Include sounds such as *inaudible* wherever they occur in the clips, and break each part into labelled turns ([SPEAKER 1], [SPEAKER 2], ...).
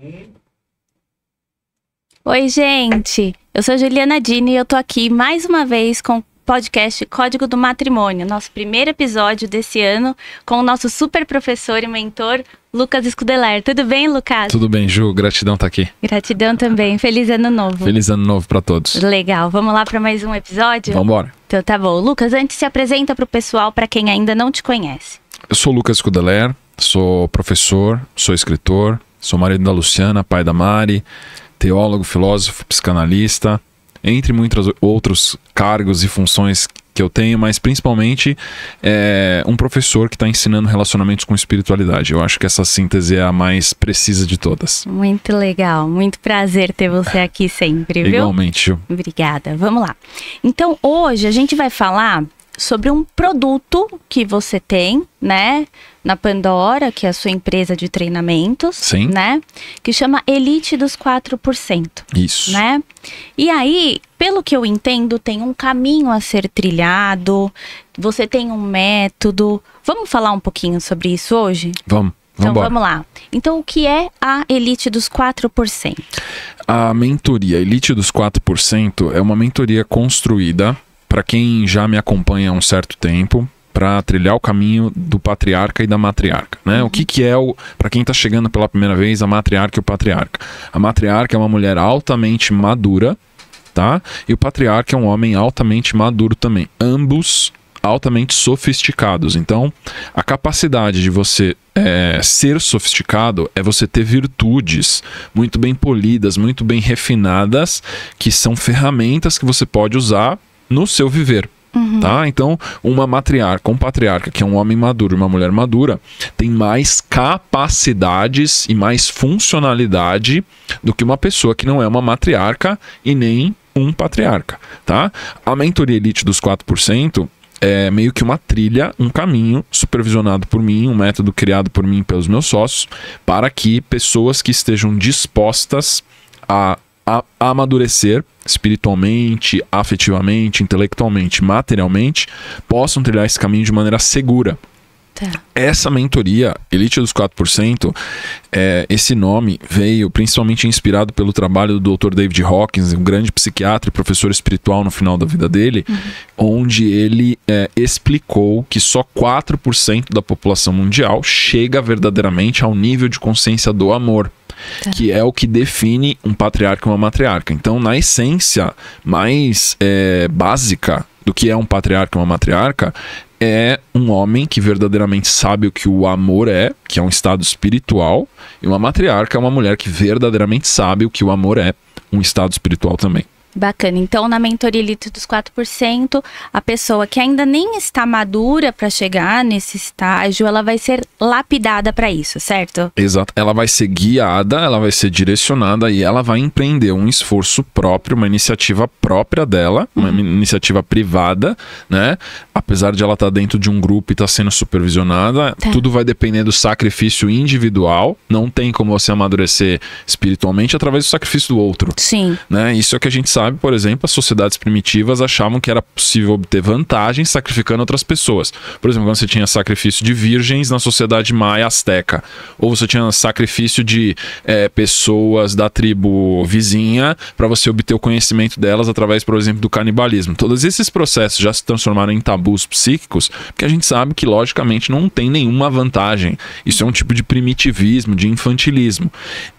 [SPEAKER 1] Um. Oi, gente. Eu sou Juliana Dini e eu tô aqui mais uma vez com o podcast Código do Matrimônio, nosso primeiro episódio desse ano com o nosso super professor e mentor Lucas Scudeler. Tudo bem, Lucas?
[SPEAKER 2] Tudo bem, Ju. Gratidão tá aqui.
[SPEAKER 1] Gratidão também. Feliz ano novo.
[SPEAKER 2] Feliz ano novo para todos.
[SPEAKER 1] Legal. Vamos lá para mais um episódio? Vamos embora. Então tá bom. Lucas, antes se apresenta pro pessoal para quem ainda não te conhece.
[SPEAKER 2] Eu sou Lucas Scudeler, sou professor, sou escritor, Sou marido da Luciana, pai da Mari, teólogo, filósofo, psicanalista, entre muitos outros cargos e funções que eu tenho, mas principalmente é, um professor que está ensinando relacionamentos com espiritualidade. Eu acho que essa síntese é a mais precisa de todas.
[SPEAKER 1] Muito legal, muito prazer ter você aqui sempre, viu? Igualmente. Obrigada. Vamos lá. Então, hoje a gente vai falar sobre um produto que você tem, né? na Pandora, que é a sua empresa de treinamentos, Sim. né? Que chama Elite dos 4%. Isso. Né? E aí, pelo que eu entendo, tem um caminho a ser trilhado, você tem um método. Vamos falar um pouquinho sobre isso hoje?
[SPEAKER 2] Vamos. Então Vambora.
[SPEAKER 1] vamos lá. Então o que é a elite dos 4%?
[SPEAKER 2] A mentoria a Elite dos 4% é uma mentoria construída para quem já me acompanha há um certo tempo, para trilhar o caminho do patriarca e da matriarca. Né? O que, que é, o para quem está chegando pela primeira vez, a matriarca e o patriarca? A matriarca é uma mulher altamente madura, tá? E o patriarca é um homem altamente maduro também. Ambos altamente sofisticados. Então, a capacidade de você é, ser sofisticado é você ter virtudes muito bem polidas, muito bem refinadas, que são ferramentas que você pode usar no seu viver. Uhum. Tá? Então, uma matriarca, um patriarca, que é um homem maduro e uma mulher madura, tem mais capacidades e mais funcionalidade do que uma pessoa que não é uma matriarca e nem um patriarca. Tá? A mentoria elite dos 4% é meio que uma trilha, um caminho supervisionado por mim, um método criado por mim e pelos meus sócios, para que pessoas que estejam dispostas a a amadurecer espiritualmente, afetivamente, intelectualmente, materialmente, possam trilhar esse caminho de maneira segura. Essa mentoria, Elite dos 4%, é, esse nome veio principalmente inspirado pelo trabalho do Dr. David Hawkins, um grande psiquiatra e professor espiritual no final da vida dele, uhum. onde ele é, explicou que só 4% da população mundial chega verdadeiramente ao nível de consciência do amor. Tá. que é o que define um patriarca e uma matriarca. Então, na essência mais é, básica, do que é um patriarca e uma matriarca, é um homem que verdadeiramente sabe o que o amor é, que é um estado espiritual, e uma matriarca é uma mulher que verdadeiramente sabe o que o amor é, um estado espiritual também.
[SPEAKER 1] Bacana. Então, na mentoria Elite dos 4%, a pessoa que ainda nem está madura para chegar nesse estágio, ela vai ser lapidada para isso, certo?
[SPEAKER 2] Exato. Ela vai ser guiada, ela vai ser direcionada e ela vai empreender um esforço próprio, uma iniciativa própria dela, uma uhum. iniciativa privada, né? Apesar de ela estar tá dentro de um grupo e estar tá sendo supervisionada, tá. tudo vai depender do sacrifício individual. Não tem como você amadurecer espiritualmente através do sacrifício do outro. Sim. Né? Isso é o que a gente sabe sabe, por exemplo, as sociedades primitivas achavam que era possível obter vantagens sacrificando outras pessoas. Por exemplo, quando você tinha sacrifício de virgens na sociedade maia asteca, ou você tinha sacrifício de é, pessoas da tribo vizinha para você obter o conhecimento delas através, por exemplo, do canibalismo. Todos esses processos já se transformaram em tabus psíquicos, porque a gente sabe que logicamente não tem nenhuma vantagem. Isso é um tipo de primitivismo, de infantilismo.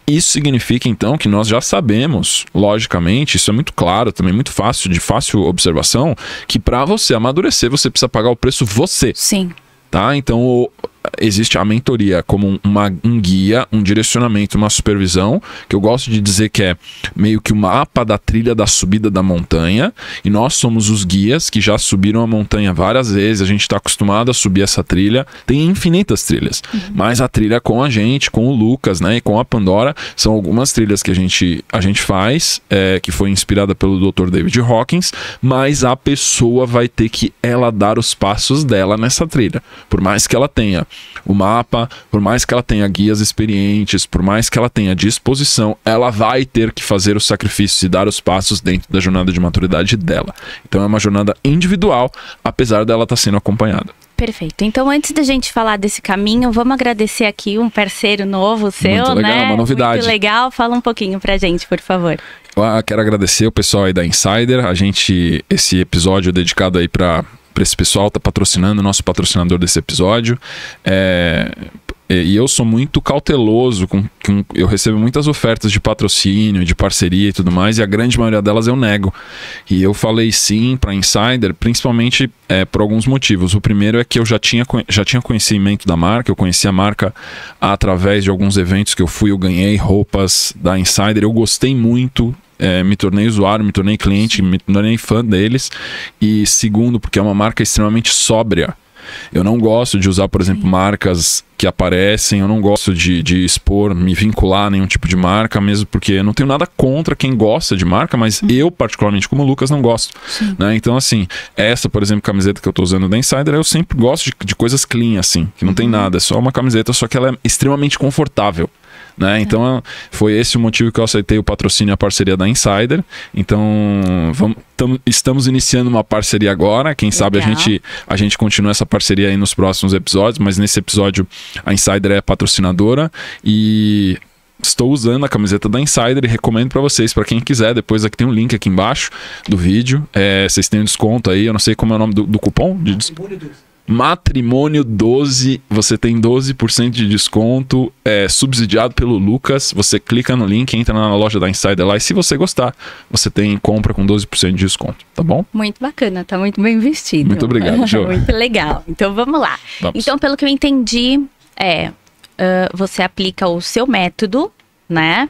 [SPEAKER 2] Isso significa então que nós já sabemos, logicamente, isso é muito claro, também muito fácil, de fácil observação, que para você amadurecer, você precisa pagar o preço você. Sim. Tá? Então, existe a mentoria como uma, um guia, um direcionamento, uma supervisão, que eu gosto de dizer que é meio que o mapa da trilha da subida da montanha, e nós somos os guias que já subiram a montanha várias vezes, a gente está acostumado a subir essa trilha, tem infinitas trilhas, uhum. mas a trilha com a gente, com o Lucas, né, e com a Pandora, são algumas trilhas que a gente, a gente faz, é, que foi inspirada pelo Dr. David Hawkins, mas a pessoa vai ter que ela dar os passos dela nessa trilha, por mais que ela tenha o mapa, por mais que ela tenha guias experientes, por mais que ela tenha disposição, ela vai ter que fazer os sacrifícios e dar os passos dentro da jornada de maturidade dela. Então é uma jornada individual, apesar dela estar tá sendo acompanhada.
[SPEAKER 1] Perfeito. Então, antes da gente falar desse caminho, vamos agradecer aqui um parceiro novo seu, Muito legal, né? Uma novidade. Muito legal. Fala um pouquinho pra gente, por favor.
[SPEAKER 2] Eu ah, quero agradecer o pessoal aí da Insider. A gente, esse episódio é dedicado aí para para esse pessoal, tá patrocinando, nosso patrocinador desse episódio. É, e eu sou muito cauteloso com, com, eu recebo muitas ofertas de patrocínio, de parceria e tudo mais, e a grande maioria delas eu nego. E eu falei sim para Insider, principalmente é, por alguns motivos. O primeiro é que eu já tinha, já tinha conhecimento da marca, eu conheci a marca através de alguns eventos que eu fui, eu ganhei roupas da Insider, eu gostei muito é, me tornei usuário, me tornei cliente, me tornei fã deles. E segundo, porque é uma marca extremamente sóbria. Eu não gosto de usar, por exemplo, marcas que aparecem, eu não gosto de, de, expor, me vincular a nenhum tipo de marca, mesmo porque eu não tenho nada contra quem gosta de marca, mas uhum. eu, particularmente, como Lucas, não gosto. Né? Então, assim, essa, por exemplo, camiseta que eu estou usando da Insider, eu sempre gosto de, de coisas clean, assim, que não tem uhum. nada, é só uma camiseta, só que ela é extremamente confortável. Né? Uhum. Então foi esse o motivo que eu aceitei o patrocínio e a parceria da Insider. Então vamos, tam, estamos iniciando uma parceria agora. Quem Legal. sabe a gente, a gente continua essa parceria aí nos próximos episódios, mas nesse episódio a Insider é patrocinadora e estou usando a camiseta da Insider e recomendo para vocês, para quem quiser, depois aqui tem um link aqui embaixo do vídeo, é, vocês têm um desconto aí, eu não sei como é o nome do, do cupom. De... Matrimônio 12, você tem 12% de desconto, é subsidiado pelo Lucas. Você clica no link, entra na loja da Insider lá e se você gostar, você tem compra com 12% de desconto, tá bom?
[SPEAKER 1] Muito bacana, tá muito bem vestido. Muito obrigado, *laughs* Jô. muito legal. Então vamos lá. Vamos. Então, pelo que eu entendi, é uh, você aplica o seu método, né?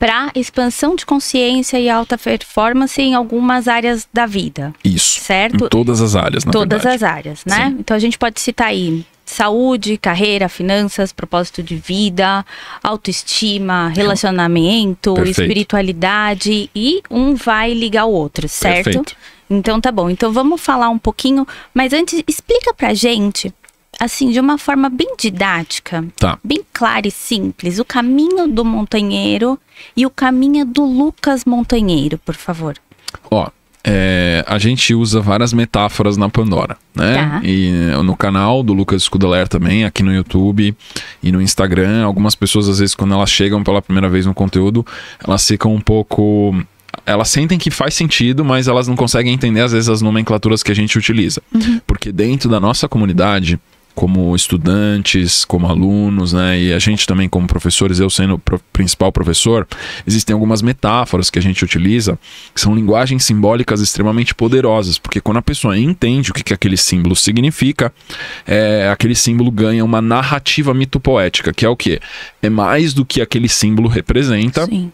[SPEAKER 1] para expansão de consciência e alta performance em algumas áreas da vida. Isso. Certo? Em todas as áreas, na Todas verdade. as áreas, né? Sim. Então a gente pode citar aí saúde, carreira, finanças, propósito de vida, autoestima, relacionamento, Perfeito. espiritualidade e um vai ligar o outro, certo? Perfeito. Então tá bom. Então vamos falar um pouquinho, mas antes explica pra gente assim, de uma forma bem didática, tá. bem clara e simples, o caminho do montanheiro e o caminho do Lucas Montanheiro, por favor.
[SPEAKER 2] Ó, é, a gente usa várias metáforas na Pandora, né? Tá. E eh, no canal do Lucas Scudeler também, aqui no YouTube e no Instagram, algumas pessoas às vezes quando elas chegam pela primeira vez no conteúdo, elas ficam um pouco elas sentem que faz sentido, mas elas não conseguem entender às vezes as nomenclaturas que a gente utiliza. Uhum. Porque dentro da nossa comunidade, como estudantes, como alunos, né? E a gente também como professores, eu sendo o principal professor, existem algumas metáforas que a gente utiliza que são linguagens simbólicas extremamente poderosas, porque quando a pessoa entende o que, que aquele símbolo significa, é, aquele símbolo ganha uma narrativa mitopoética, que é o quê? É mais do que aquele símbolo representa. Sim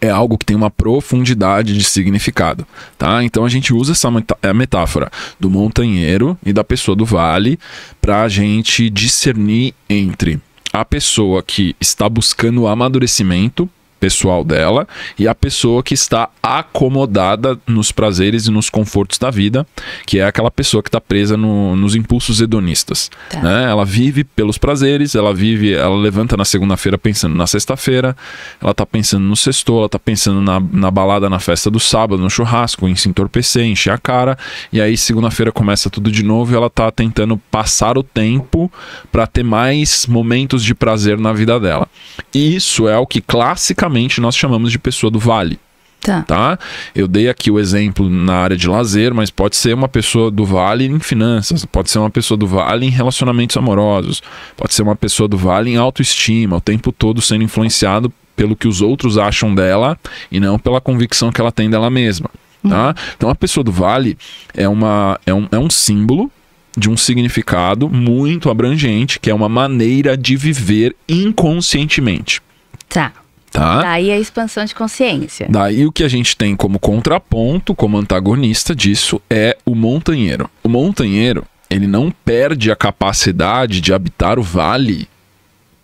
[SPEAKER 2] é algo que tem uma profundidade de significado, tá? Então a gente usa essa metáfora do montanheiro e da pessoa do vale para a gente discernir entre a pessoa que está buscando amadurecimento pessoal dela e a pessoa que está acomodada nos prazeres e nos confortos da vida, que é aquela pessoa que está presa no, nos impulsos hedonistas. Tá. Né? Ela vive pelos prazeres, ela vive, ela levanta na segunda-feira pensando na sexta-feira, ela está pensando no sexto, ela está pensando na, na, balada, na festa do sábado, no churrasco, em se entorpecer, encher a cara, e aí segunda-feira começa tudo de novo e ela está tentando passar o tempo para ter mais momentos de prazer na vida dela. E isso é o que clássica tipicamente nós chamamos de pessoa do vale. Tá. tá. Eu dei aqui o exemplo na área de lazer, mas pode ser uma pessoa do vale em finanças, pode ser uma pessoa do vale em relacionamentos amorosos, pode ser uma pessoa do vale em autoestima, o tempo todo sendo influenciado pelo que os outros acham dela e não pela convicção que ela tem dela mesma. Tá? Uhum. Então a pessoa do vale é, uma, é, um, é um símbolo de um significado muito abrangente, que é uma maneira de viver inconscientemente. Tá. Tá?
[SPEAKER 1] Daí a expansão de consciência.
[SPEAKER 2] Daí o que a gente tem como contraponto, como antagonista disso, é o montanheiro. O montanheiro, ele não perde a capacidade de habitar o vale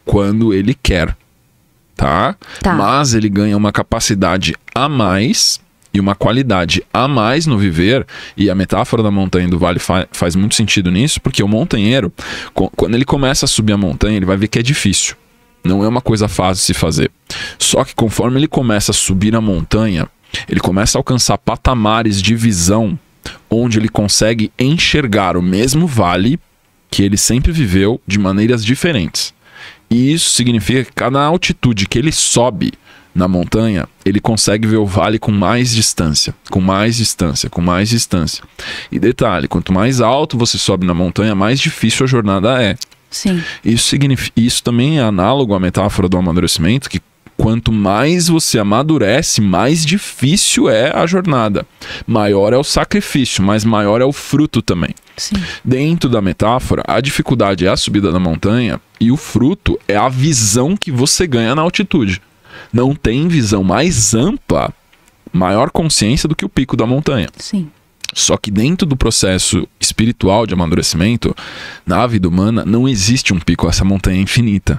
[SPEAKER 2] quando ele quer, tá? tá? Mas ele ganha uma capacidade a mais e uma qualidade a mais no viver, e a metáfora da montanha e do vale fa faz muito sentido nisso, porque o montanheiro, quando ele começa a subir a montanha, ele vai ver que é difícil. Não é uma coisa fácil de se fazer. Só que conforme ele começa a subir a montanha, ele começa a alcançar patamares de visão onde ele consegue enxergar o mesmo vale que ele sempre viveu de maneiras diferentes. E isso significa que cada altitude que ele sobe na montanha, ele consegue ver o vale com mais distância, com mais distância, com mais distância. E detalhe, quanto mais alto você sobe na montanha, mais difícil a jornada é. Sim. Isso, significa, isso também é análogo à metáfora do amadurecimento, que quanto mais você amadurece, mais difícil é a jornada. Maior é o sacrifício, mas maior é o fruto também. Sim. Dentro da metáfora, a dificuldade é a subida da montanha e o fruto é a visão que você ganha na altitude. Não tem visão mais ampla, maior consciência do que o pico da montanha. Sim. Só que dentro do processo espiritual de amadurecimento, na vida humana, não existe um pico, essa montanha é infinita.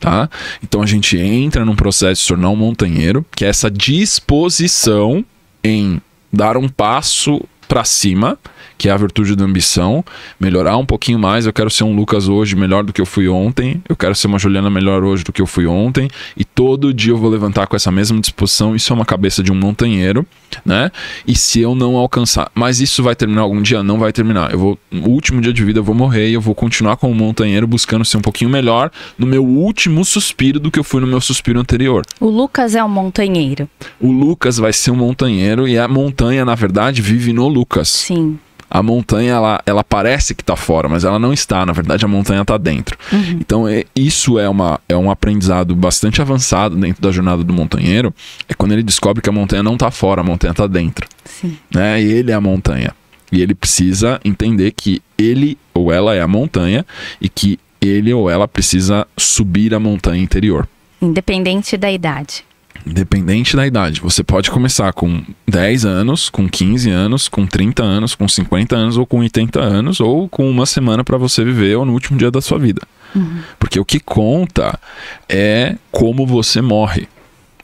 [SPEAKER 2] Tá? Então a gente entra num processo de se tornar um montanheiro, que é essa disposição em dar um passo para cima que é a virtude da ambição, melhorar um pouquinho mais. Eu quero ser um Lucas hoje melhor do que eu fui ontem, eu quero ser uma Juliana melhor hoje do que eu fui ontem, e todo dia eu vou levantar com essa mesma disposição. Isso é uma cabeça de um montanheiro, né? E se eu não alcançar, mas isso vai terminar algum dia? Não vai terminar. Eu vou, no último dia de vida, eu vou morrer e eu vou continuar como um montanheiro buscando ser um pouquinho melhor no meu último suspiro do que eu fui no meu suspiro anterior.
[SPEAKER 1] O Lucas é um montanheiro.
[SPEAKER 2] O Lucas vai ser um montanheiro e a montanha, na verdade, vive no Lucas. Sim a montanha ela, ela parece que está fora, mas ela não está. Na verdade, a montanha está dentro. Uhum. Então, é, isso é, uma, é um aprendizado bastante avançado dentro da jornada do montanheiro. É quando ele descobre que a montanha não está fora, a montanha está dentro. Sim. Né? E ele é a montanha. E ele precisa entender que ele ou ela é a montanha e que ele ou ela precisa subir a montanha interior.
[SPEAKER 1] Independente da idade.
[SPEAKER 2] Independente da idade, você pode começar com 10 anos, com 15 anos, com 30 anos, com 50 anos, ou com 80 anos, ou com uma semana para você viver, ou no último dia da sua vida. Uhum. Porque o que conta é como você morre.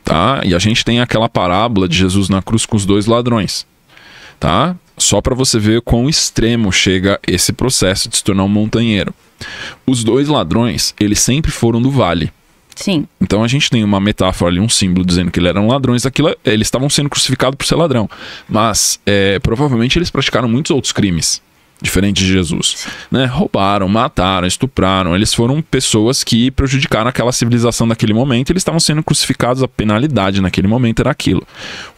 [SPEAKER 2] Tá? E a gente tem aquela parábola de Jesus na cruz com os dois ladrões. Tá? Só para você ver quão extremo chega esse processo de se tornar um montanheiro. Os dois ladrões, eles sempre foram do vale. Sim. Então a gente tem uma metáfora ali, um símbolo dizendo que eles eram ladrões, aquilo, eles estavam sendo crucificados por ser ladrão. Mas é, provavelmente eles praticaram muitos outros crimes diferente de Jesus. Né? Roubaram, mataram, estupraram. Eles foram pessoas que prejudicaram aquela civilização naquele momento. Eles estavam sendo crucificados. A penalidade naquele momento era aquilo.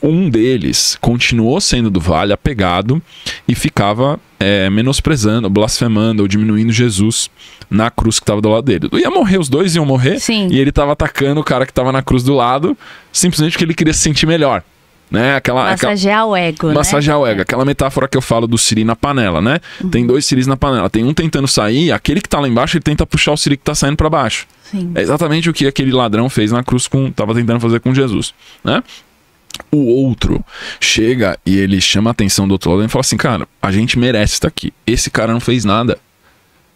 [SPEAKER 2] Um deles continuou sendo do vale, apegado, e ficava é, menosprezando, blasfemando ou diminuindo Jesus na cruz que estava do lado dele. Ia morrer, os dois iam morrer. Sim. E ele estava atacando o cara que estava na cruz do lado, simplesmente porque ele queria se sentir melhor né? Aquela, massagear
[SPEAKER 1] aquela... o ego, né? Massagear
[SPEAKER 2] né? o ego. É. Aquela metáfora que eu falo do siri na panela, né? Uhum. Tem dois siris na panela. Tem um tentando sair, aquele que tá lá embaixo, ele tenta puxar o siri que tá saindo para baixo. Sim. É exatamente o que aquele ladrão fez na cruz com... Tava tentando fazer com Jesus, né? O outro chega e ele chama a atenção do outro lado e fala assim, cara, a gente merece estar aqui. Esse cara não fez nada.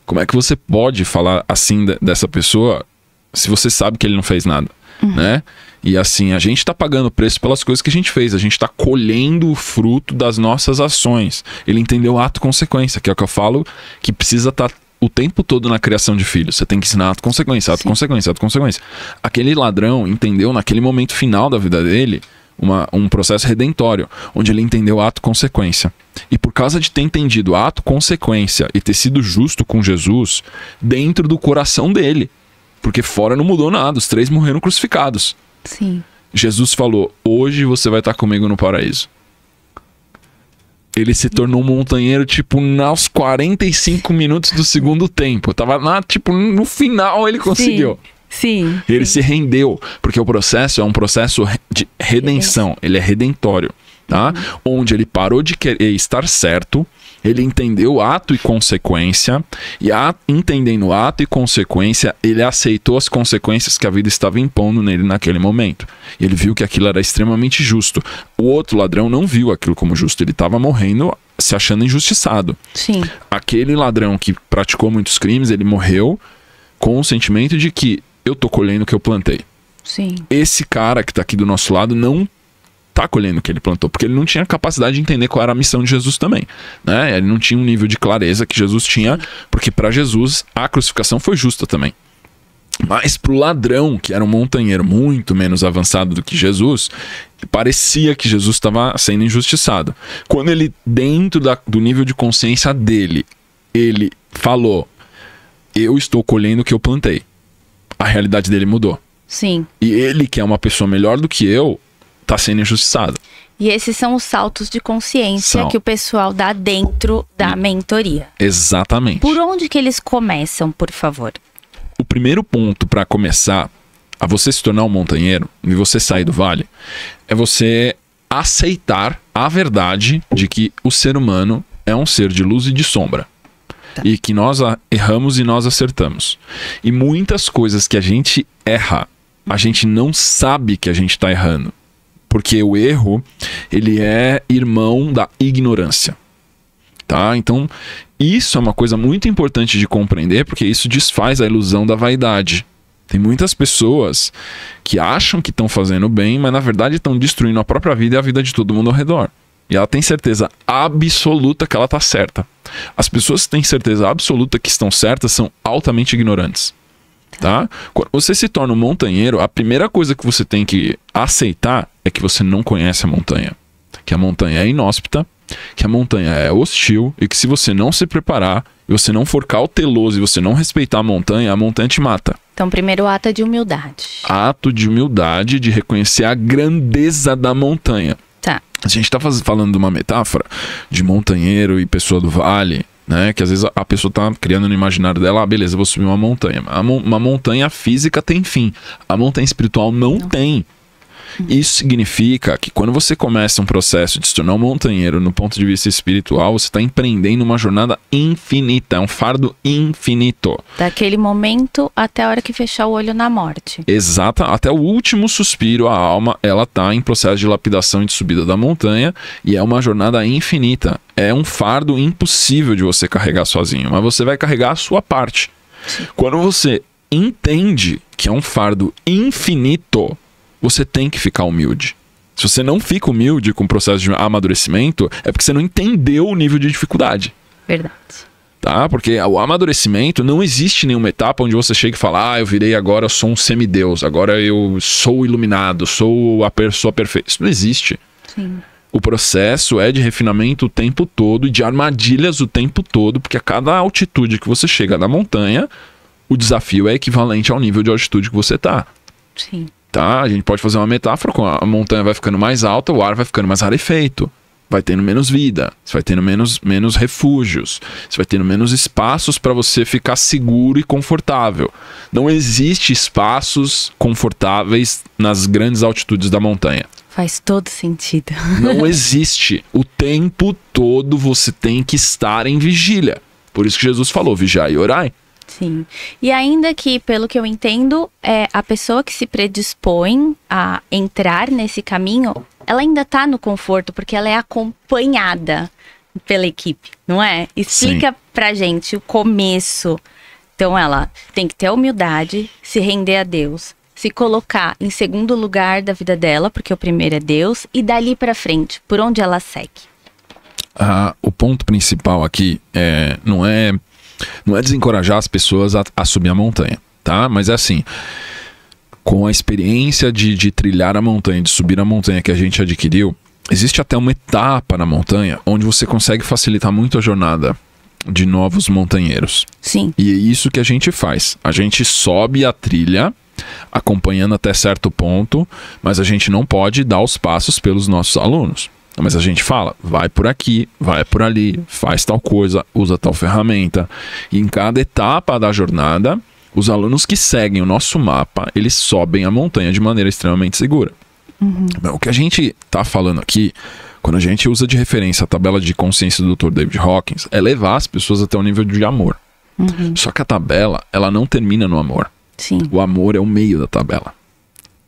[SPEAKER 2] Como é que você pode falar assim dessa pessoa se você sabe que ele não fez nada, uhum. né? E assim, a gente está pagando preço pelas coisas que a gente fez, a gente está colhendo o fruto das nossas ações. Ele entendeu ato-consequência, que é o que eu falo que precisa estar. Tá o tempo todo na criação de filhos. Você tem que ensinar ato consequência, ato Sim. consequência, ato consequência. Aquele ladrão entendeu naquele momento final da vida dele uma, um processo redentório, onde ele entendeu ato consequência. E por causa de ter entendido ato consequência e ter sido justo com Jesus, dentro do coração dele, porque fora não mudou nada, os três morreram crucificados. Sim. Jesus falou: Hoje você vai estar comigo no paraíso. Ele se tornou um montanheiro, tipo, aos 45 minutos do segundo tempo. Tava lá, tipo, no final ele conseguiu. Sim. sim ele sim. se rendeu, porque o processo é um processo de redenção, ele é redentório, tá? Uhum. Onde ele parou de querer estar certo ele entendeu ato e consequência, e a, entendendo ato e consequência, ele aceitou as consequências que a vida estava impondo nele naquele momento. Ele viu que aquilo era extremamente justo. O outro ladrão não viu aquilo como justo, ele estava morrendo se achando injustiçado. Sim. Aquele ladrão que praticou muitos crimes, ele morreu com o sentimento de que eu tô colhendo o que eu plantei. Sim. Esse cara que está aqui do nosso lado não tá colhendo o que ele plantou, porque ele não tinha capacidade de entender qual era a missão de Jesus também, né? Ele não tinha um nível de clareza que Jesus tinha, porque para Jesus a crucificação foi justa também. Mas para o ladrão, que era um montanheiro muito menos avançado do que Jesus, parecia que Jesus estava sendo injustiçado. Quando ele, dentro da, do nível de consciência dele, ele falou: Eu estou colhendo o que eu plantei. A realidade dele mudou. Sim. E ele, que é uma pessoa melhor do que eu, está sendo injustiçado.
[SPEAKER 1] E esses são os saltos de consciência são. que o pessoal dá dentro da mentoria.
[SPEAKER 2] Exatamente.
[SPEAKER 1] Por onde que eles começam, por favor?
[SPEAKER 2] O primeiro ponto para começar a você se tornar um montanheiro e você sair do vale é você aceitar a verdade de que o ser humano é um ser de luz e de sombra. Tá. E que nós erramos e nós acertamos. E muitas coisas que a gente erra, a gente não sabe que a gente está errando porque o erro ele é irmão da ignorância. Tá? Então, isso é uma coisa muito importante de compreender, porque isso desfaz a ilusão da vaidade. Tem muitas pessoas que acham que estão fazendo bem, mas na verdade estão destruindo a própria vida e a vida de todo mundo ao redor. E ela tem certeza absoluta que ela está certa. As pessoas que têm certeza absoluta que estão certas são altamente ignorantes tá? Quando você se torna um montanheiro, a primeira coisa que você tem que aceitar é que você não conhece a montanha, que a montanha é inóspita, que a montanha é hostil e que se você não se preparar, e você não for cauteloso e você não respeitar a montanha, a montanha te mata.
[SPEAKER 1] Então, primeiro ato é de humildade.
[SPEAKER 2] Ato de humildade de reconhecer a grandeza da montanha. Tá. A gente está falando de uma metáfora de montanheiro e pessoa do vale, né? Que às vezes a pessoa está criando no imaginário dela, ah, beleza, eu vou subir uma montanha. Uma montanha física tem fim, a montanha espiritual não, não. tem. Isso significa que quando você começa um processo de se tornar um montanheiro no ponto de vista espiritual, você está empreendendo uma jornada infinita, é um fardo infinito.
[SPEAKER 1] Daquele momento até a hora que fechar o olho na morte.
[SPEAKER 2] Exata, até o último suspiro, a alma ela está em processo de lapidação e de subida da montanha e é uma jornada infinita. É um fardo impossível de você carregar sozinho, mas você vai carregar a sua parte. Sim. Quando você entende que é um fardo infinito, você tem que ficar humilde. Se você não fica humilde com o processo de amadurecimento, é porque você não entendeu o nível de dificuldade. Verdade. Tá? Porque o amadurecimento não existe nenhuma etapa onde você chega e fala: "Ah, eu virei agora eu sou um semideus, agora eu sou iluminado, sou a pessoa perfeita". Isso não existe. Sim. O processo é de refinamento o tempo todo e de armadilhas o tempo todo, porque a cada altitude que você chega na montanha, o desafio é equivalente ao nível de altitude que você está. Sim tá? A gente pode fazer uma metáfora com a montanha vai ficando mais alta, o ar vai ficando mais rarefeito. Vai tendo menos vida, você vai tendo menos, menos refúgios, você vai tendo menos espaços para você ficar seguro e confortável. Não existe espaços confortáveis nas grandes altitudes da montanha.
[SPEAKER 1] Faz todo sentido. *laughs* Não
[SPEAKER 2] existe. O tempo todo você tem que estar em vigília. Por isso que Jesus falou: vigiai e orai.
[SPEAKER 1] Sim. E ainda que, pelo que eu entendo, é, a pessoa que se predispõe a entrar nesse caminho, ela ainda está no conforto, porque ela é acompanhada pela equipe, não é? Explica Sim. pra gente o começo. Então ela tem que ter humildade, se render a Deus, se colocar em segundo lugar da vida dela, porque o primeiro é Deus, e dali para frente, por onde ela segue.
[SPEAKER 2] Ah, o ponto principal aqui é, não é não é desencorajar as pessoas a, a subir a montanha, tá? Mas é assim com a experiência de, de, trilhar a montanha, de subir a montanha que a gente adquiriu, existe até uma etapa na montanha onde você consegue facilitar muito a jornada de novos montanheiros. Sim. E é isso que a gente faz. A gente sobe a trilha acompanhando até certo ponto, mas a gente não pode dar os passos pelos nossos alunos. Mas a gente fala, vai por aqui, vai por ali, faz tal coisa, usa tal ferramenta. E em cada etapa da jornada, os alunos que seguem o nosso mapa, eles sobem a montanha de maneira extremamente segura. Uhum. O que a gente está falando aqui, quando a gente usa de referência a tabela de consciência do Dr. David Hawkins, é levar as pessoas até o um nível de amor. Uhum. Só que a tabela, ela não termina no amor. Sim. O amor é o meio da tabela.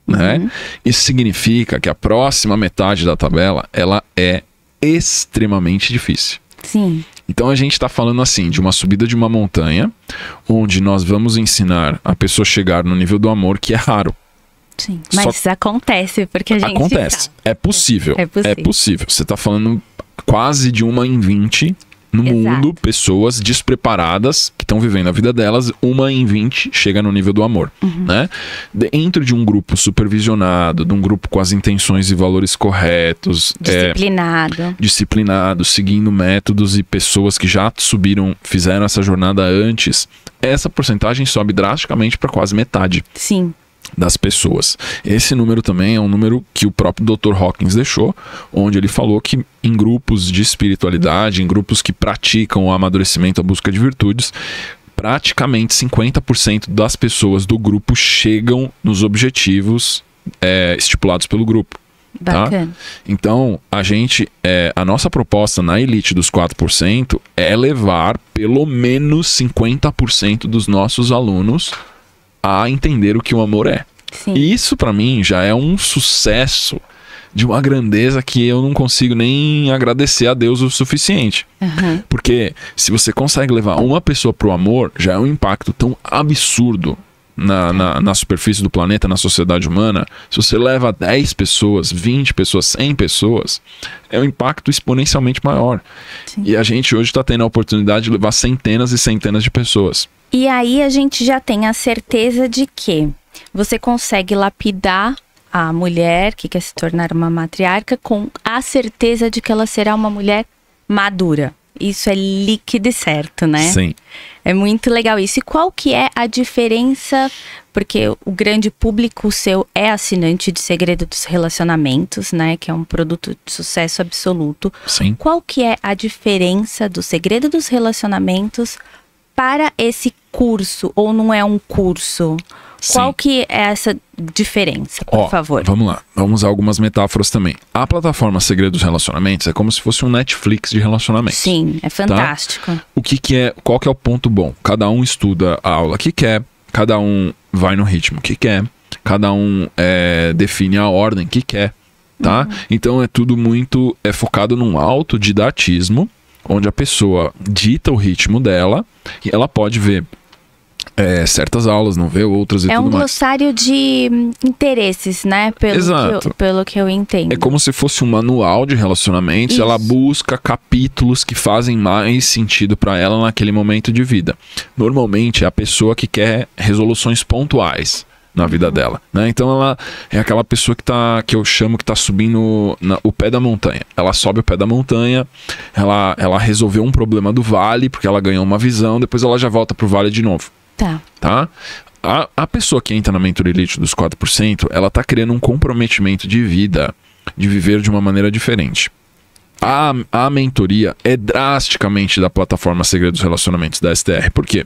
[SPEAKER 2] Né? Uhum. Isso significa que a próxima metade da tabela ela é extremamente difícil. Sim. Então a gente está falando assim de uma subida de uma montanha, onde nós vamos ensinar a pessoa a chegar no nível do amor que é raro.
[SPEAKER 1] Sim, mas Só... isso acontece porque a gente acontece.
[SPEAKER 2] É possível. É possível. É possível. Você está falando quase de uma em 20 no Exato. mundo pessoas despreparadas que estão vivendo a vida delas, uma em 20 chega no nível do amor, uhum. né? Dentro de um grupo supervisionado, de um grupo com as intenções e valores corretos, é,
[SPEAKER 1] disciplinado, é,
[SPEAKER 2] disciplinado, seguindo métodos e pessoas que já subiram, fizeram essa jornada antes, essa porcentagem sobe drasticamente para quase metade. Sim das pessoas. Esse número também é um número que o próprio Dr. Hawkins deixou, onde ele falou que em grupos de espiritualidade, em grupos que praticam o amadurecimento, a busca de virtudes, praticamente 50% das pessoas do grupo chegam nos objetivos é, estipulados pelo grupo. Tá? Então, a gente, é, a nossa proposta na elite dos 4% é levar pelo menos 50% dos nossos alunos a entender o que o amor é. Sim. E isso para mim já é um sucesso de uma grandeza que eu não consigo nem agradecer a Deus o suficiente. Uhum. Porque se você consegue levar uma pessoa pro amor, já é um impacto tão absurdo na, na, na, superfície do planeta, na sociedade humana, se você leva 10 pessoas, 20 pessoas, 100 pessoas, é um impacto exponencialmente maior. Sim. E a gente hoje está tendo a oportunidade de levar centenas e centenas de pessoas.
[SPEAKER 1] E aí a gente já tem a certeza de que você consegue lapidar a mulher que quer se tornar uma matriarca com a certeza de que ela será uma mulher madura. Isso é líquido e certo, né? Sim. É muito legal isso. E qual que é a diferença? Porque o grande público seu é assinante de Segredo dos Relacionamentos, né? Que é um produto de sucesso absoluto. Sim. Qual que é a diferença do Segredo dos Relacionamentos para esse curso? Ou não é um curso? Sim. Qual que é essa diferença, por Ó,
[SPEAKER 2] favor? Vamos lá, vamos usar algumas metáforas também. A plataforma Segredos Relacionamentos é como se fosse um Netflix de relacionamentos. Sim, é tá? fantástico. Tá? O que, que é, qual que é o ponto bom? Cada um estuda a aula que quer, cada um vai no ritmo que quer, cada um é, define a ordem que quer, tá? Uhum. Então é tudo muito é focado num autodidatismo, onde a pessoa dita o ritmo dela e ela pode ver é, certas aulas, não vê outras e é tudo um mais. É um
[SPEAKER 1] glossário de hum, interesses, né? Pelo Exato. Que eu, pelo que eu entendo.
[SPEAKER 2] É como se fosse um manual de relacionamentos. Isso. Ela busca capítulos que fazem mais sentido para ela naquele momento de vida. Normalmente é a pessoa que quer resoluções pontuais na vida uhum. dela, né? Então ela é aquela pessoa que tá, que eu chamo que tá subindo na, o pé da montanha. Ela sobe o pé da montanha, ela, ela resolveu um problema do vale porque ela ganhou uma visão, depois ela já volta pro vale de novo. Tá. Tá? A, a pessoa que entra na mentoria elite dos 4%, ela tá criando um comprometimento de vida, de viver de uma maneira diferente. A, a mentoria é drasticamente da plataforma Segredos Relacionamentos da STR. Por quê?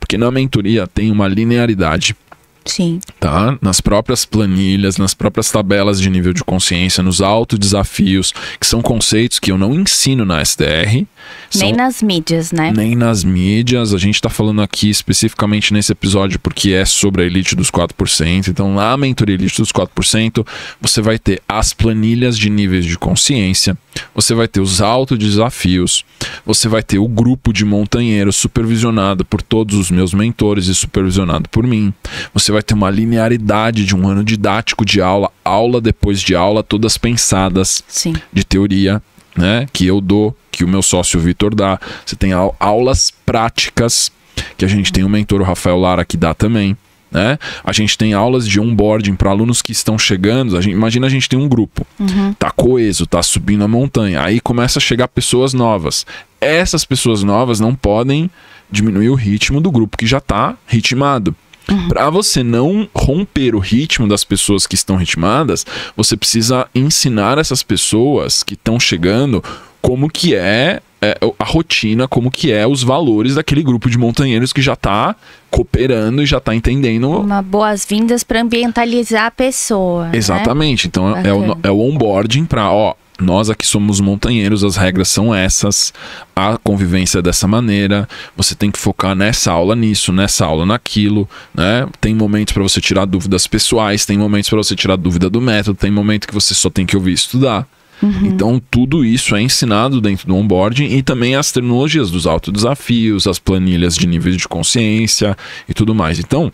[SPEAKER 2] Porque na mentoria tem uma linearidade. Sim. Tá? Nas próprias planilhas, nas próprias tabelas de nível de consciência, nos autodesafios, que são conceitos que eu não ensino na STR, são... Nem
[SPEAKER 1] nas mídias, né?
[SPEAKER 2] Nem nas mídias. A gente está falando aqui especificamente nesse episódio porque é sobre a elite dos 4%. Então, na mentoria elite dos 4%, você vai ter as planilhas de níveis de consciência, você vai ter os autodesafios, você vai ter o grupo de montanheiros supervisionado por todos os meus mentores e supervisionado por mim. Você vai ter uma linearidade de um ano didático de aula, aula depois de aula, todas pensadas Sim. de teoria né, que eu dou, que o meu sócio Vitor dá. Você tem aulas práticas, que a gente tem o mentor o Rafael Lara que dá também. Né? A gente tem aulas de onboarding para alunos que estão chegando. A gente, imagina a gente tem um grupo, uhum. tá coeso, tá subindo a montanha. Aí começa a chegar pessoas novas. Essas pessoas novas não podem diminuir o ritmo do grupo que já está ritmado. Uhum. Para você não romper o ritmo das pessoas que estão ritmadas, você precisa ensinar essas pessoas que estão chegando como que é, é, a rotina, como que é os valores daquele grupo de montanheiros que já está cooperando e já está entendendo. Uma
[SPEAKER 1] boas-vindas para ambientalizar a pessoa. Né? Exatamente. Né? Então é, é o,
[SPEAKER 2] é o onboarding para, ó, nós aqui somos montanheiros, as regras são essas, a convivência é dessa maneira, você tem que focar nessa aula nisso, nessa aula naquilo, né? Tem momentos para você tirar dúvidas pessoais, tem momentos para você tirar dúvida do método, tem momento que você só tem que ouvir e estudar. Uhum. Então, tudo isso é ensinado dentro do onboarding e também as tecnologias dos autodesafios, as planilhas de níveis de consciência e tudo mais. Então,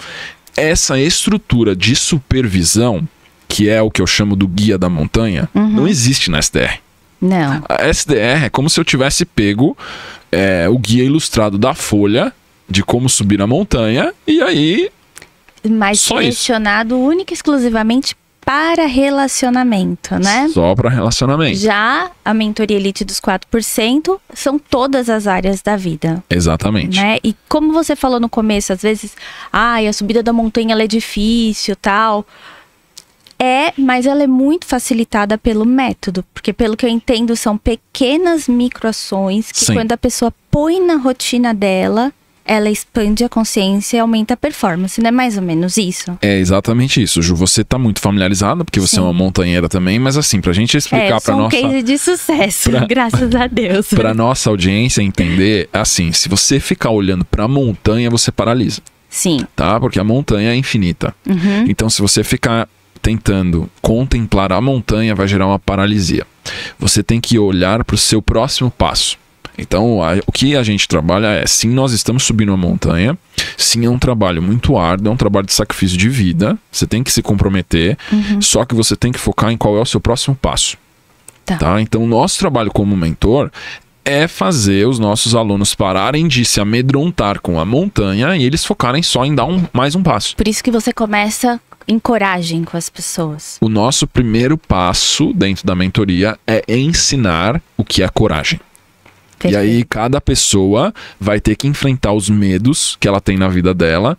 [SPEAKER 2] essa estrutura de supervisão que é o que eu chamo do guia da montanha, uhum. não existe na SDR. Não. A SDR é como se eu tivesse pego é, o guia ilustrado da Folha de como subir a montanha e aí.
[SPEAKER 1] Mas só direcionado isso. única e exclusivamente para relacionamento, né?
[SPEAKER 2] Só para relacionamento.
[SPEAKER 1] Já a mentoria elite dos 4% são todas as áreas da vida.
[SPEAKER 2] Exatamente.
[SPEAKER 1] Né? E como você falou no começo, às vezes, ai, ah, a subida da montanha é difícil, tal. É, mas ela é muito facilitada pelo método, porque pelo que eu entendo são pequenas microações que Sim. quando a pessoa põe na rotina dela, ela expande a consciência e aumenta a performance, não é mais ou menos isso?
[SPEAKER 2] É exatamente isso, Ju. Você está muito familiarizada, porque você Sim. é uma montanheira também, mas assim, para a gente explicar é, para um nossa... É, um
[SPEAKER 1] case de sucesso, pra... *laughs* graças a Deus. para
[SPEAKER 2] nossa audiência entender, assim, se você ficar olhando para a montanha, você paralisa. Sim. Tá? Porque a montanha é infinita. Uhum. Então, se você ficar tentando contemplar a montanha vai gerar uma paralisia. Você tem que olhar para o seu próximo passo. Então, o que a gente trabalha é: sim, nós estamos subindo uma montanha, sim, é um trabalho muito árduo, é um trabalho de sacrifício de vida, você tem que se comprometer, uhum. só que você tem que focar em qual é o seu próximo passo. Tá. tá? Então, nosso trabalho como mentor é fazer os nossos alunos pararem de se amedrontar com a montanha e eles focarem só em dar um, mais um passo.
[SPEAKER 1] Por isso que você começa encorajem com as pessoas?
[SPEAKER 2] O nosso primeiro passo dentro da mentoria é ensinar o que é coragem. Perfeito. E aí cada pessoa vai ter que enfrentar os medos que ela tem na vida dela.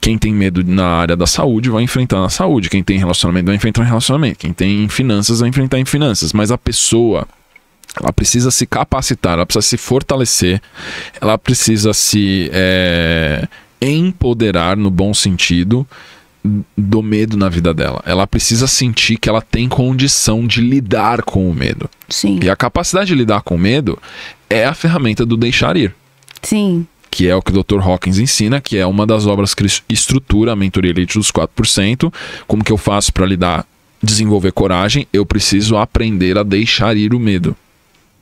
[SPEAKER 2] Quem tem medo na área da saúde vai enfrentar na saúde. Quem tem relacionamento vai enfrentar em relacionamento. Quem tem finanças vai enfrentar em finanças. Mas a pessoa, ela precisa se capacitar, ela precisa se fortalecer, ela precisa se é, empoderar no bom sentido do medo na vida dela. Ela precisa sentir que ela tem condição de lidar com o medo. Sim. E a capacidade de lidar com o medo é a ferramenta do deixar ir. Sim. Que é o que o Dr. Hawkins ensina, que é uma das obras que estrutura a mentoria elite dos 4%. Como que eu faço para lidar, desenvolver coragem? Eu preciso aprender a deixar ir o medo.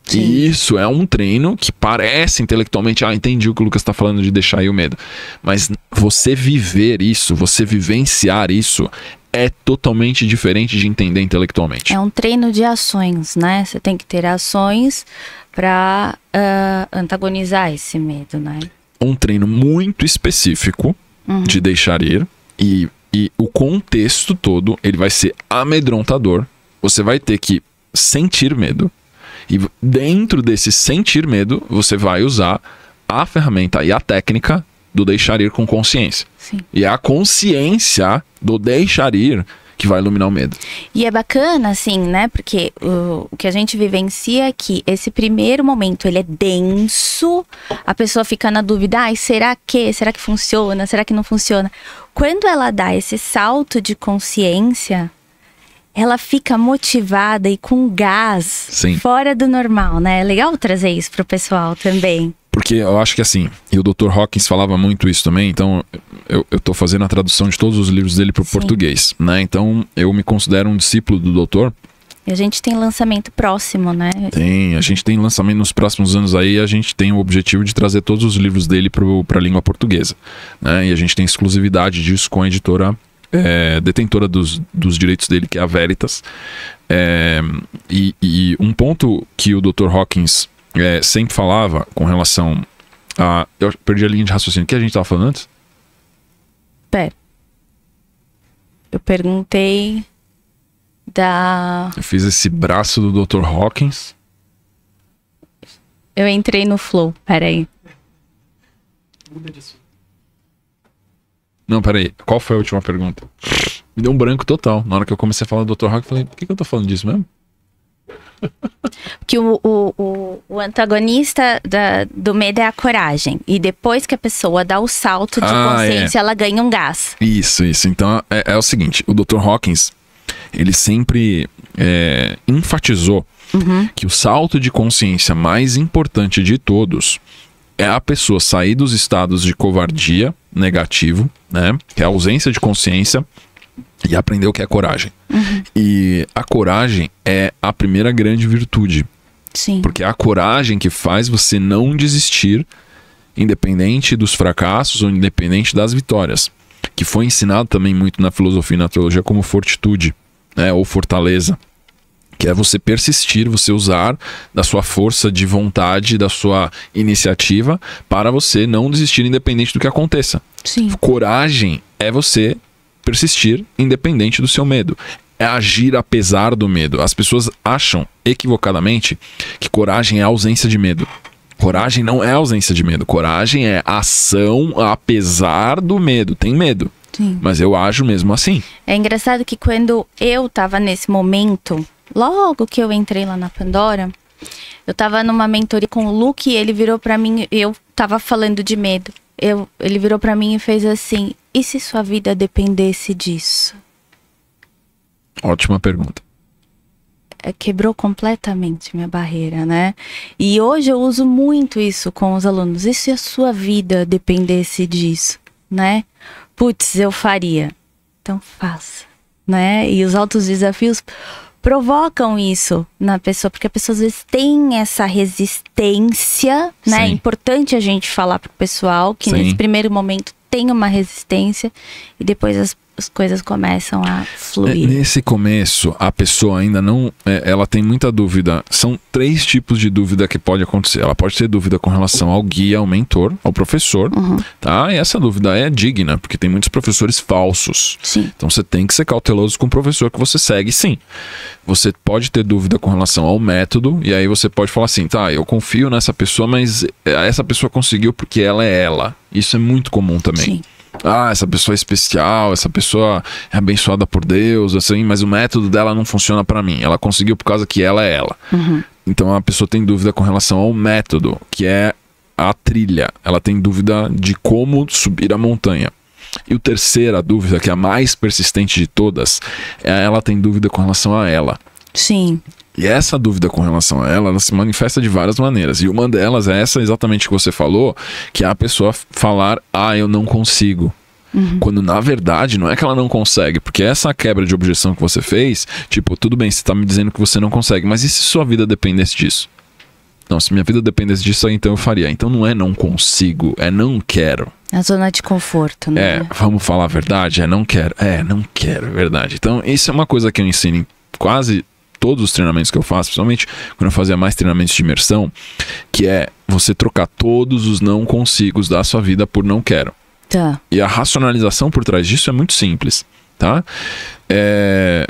[SPEAKER 2] Sim. E isso é um treino que parece intelectualmente, ah, entendi o que o Lucas está falando de deixar aí o medo. Mas você viver isso, você vivenciar isso, é totalmente diferente de entender intelectualmente.
[SPEAKER 1] É um treino de ações, né? Você tem que ter ações para uh, ah, antagonizar esse medo, né?
[SPEAKER 2] Um treino muito específico uhum. de deixar ir e, e o contexto todo ele vai ser amedrontador. Você vai ter que sentir medo e dentro desse sentir medo, você vai usar a ferramenta e a técnica do deixar ir com consciência. Sim. E é a consciência do deixar ir que vai iluminar o medo.
[SPEAKER 1] E é bacana, assim, né? Porque o, o, que a gente vivencia é que esse primeiro momento ele é denso, a pessoa fica na dúvida, ai, será que? Será que funciona? Será que não funciona? Quando ela dá esse salto de consciência, ela fica motivada e com gás Sim. fora do normal, né? É legal trazer isso pro pessoal também.
[SPEAKER 2] Porque eu acho que assim, e o Dr. Hawkins falava muito isso também, então eu, eu tô fazendo a tradução de todos os livros dele pro Sim. português, né? Então eu me considero um discípulo do doutor.
[SPEAKER 1] E a gente tem lançamento próximo, né?
[SPEAKER 2] Tem, a gente tem lançamento nos próximos anos aí, a gente tem o objetivo de trazer todos os livros dele para a língua portuguesa, né? E a gente tem exclusividade disso com a editora é, detentora dos, dos direitos dele, que é a Veritas. É, e, e, um ponto que o Dr. Hawkins é, sempre falava com relação a. Eu perdi a linha de raciocínio. O que a gente estava falando antes?
[SPEAKER 1] Pera. Eu perguntei da.
[SPEAKER 2] Eu fiz esse braço do Dr. Hawkins.
[SPEAKER 1] Eu entrei no flow, peraí.
[SPEAKER 2] Muda de assunto. Não, peraí. Qual foi a última pergunta? Me deu um branco total. Na hora que eu comecei a falar do Dr. Rock, eu falei, por que, que eu tô falando disso mesmo?
[SPEAKER 1] Que o, o, o antagonista da, do medo é a coragem. E depois que a pessoa dá o salto de ah, é. consciência, é. ela ganha um gás.
[SPEAKER 2] Isso, isso. Então é, é o seguinte: o Dr. Hawkins ele sempre é, enfatizou uhum. que o salto de consciência mais importante de todos é a pessoa sair dos estados de covardia negativo, né? Que é a ausência de consciência e aprender o que é coragem. Uhum. E a coragem é a primeira grande virtude. Sim. Porque é a coragem que faz você não desistir, independente dos fracassos ou independente das vitórias. Que foi ensinado também muito na filosofia e na teologia como fortitude, né? Ou fortaleza que é você persistir, você usar da sua força de vontade, da sua iniciativa, para você não desistir independente do que aconteça. Sim. Coragem é você persistir independente do seu medo. É agir apesar do medo. As pessoas acham, equivocadamente, que coragem é ausência de medo. Coragem não é ausência de medo. Coragem é ação apesar do medo. Tem medo. Sim. Mas eu ajo mesmo assim.
[SPEAKER 1] É engraçado que quando eu tava nesse momento logo que eu entrei lá na Pandora, eu tava numa mentoria com o Luke e ele virou para mim, eu tava falando de medo. Eu, ele virou para mim e fez assim: "E se sua vida dependesse disso?"
[SPEAKER 2] Ótima pergunta.
[SPEAKER 1] É, quebrou completamente minha barreira, né? E hoje eu uso muito isso com os alunos. E se a sua vida dependesse disso, né? Putz, eu faria. Então faça, né? E os altos desafios provocam isso na pessoa, porque a pessoa às vezes tem essa resistência, né? Sim. É importante a gente falar pro pessoal que Sim. nesse primeiro momento tem uma resistência e depois as as coisas começam a fluir. É,
[SPEAKER 2] nesse começo, a pessoa ainda não. É, ela tem muita dúvida. São três tipos de dúvida que pode acontecer. Ela pode ter dúvida com relação ao guia, ao mentor, ao professor, uhum. tá? E essa dúvida é digna, porque tem muitos professores falsos. Sim. Então você tem que ser cauteloso com o professor que você segue, sim. Você pode ter dúvida com relação ao método, e aí você pode falar assim, tá, eu confio nessa pessoa, mas essa pessoa conseguiu porque ela é ela. Isso é muito comum também. Sim ah, essa pessoa é especial, essa pessoa é abençoada por Deus, assim, mas o método dela não funciona para mim. Ela conseguiu por causa que ela é ela. Uhum. Então a pessoa tem dúvida com relação ao método, que é a trilha. Ela tem dúvida de como subir a montanha. E o terceira dúvida, que é a mais persistente de todas, é ela tem dúvida com relação a ela. Sim. E essa dúvida com relação a ela, ela se manifesta de várias maneiras. E uma delas é essa exatamente que você falou, que é a pessoa falar, ah, eu não consigo. Uhum. Quando na verdade não é que ela não consegue, porque essa quebra de objeção que você fez, tipo, tudo bem, você está me dizendo que você não consegue, mas e se sua vida dependesse disso? Não, se minha vida dependesse disso, então eu faria. Então não é não consigo, é não quero.
[SPEAKER 1] A zona de conforto, né?
[SPEAKER 2] É, vamos falar a verdade, é não quero. É, não quero, é verdade. Então, isso é uma coisa que eu ensino em quase todos os treinamentos que eu faço, principalmente quando eu fazia mais treinamentos de imersão, que é você trocar todos os não consigos da sua vida por não quero. Tá. E a racionalização por trás disso é muito simples, tá? É,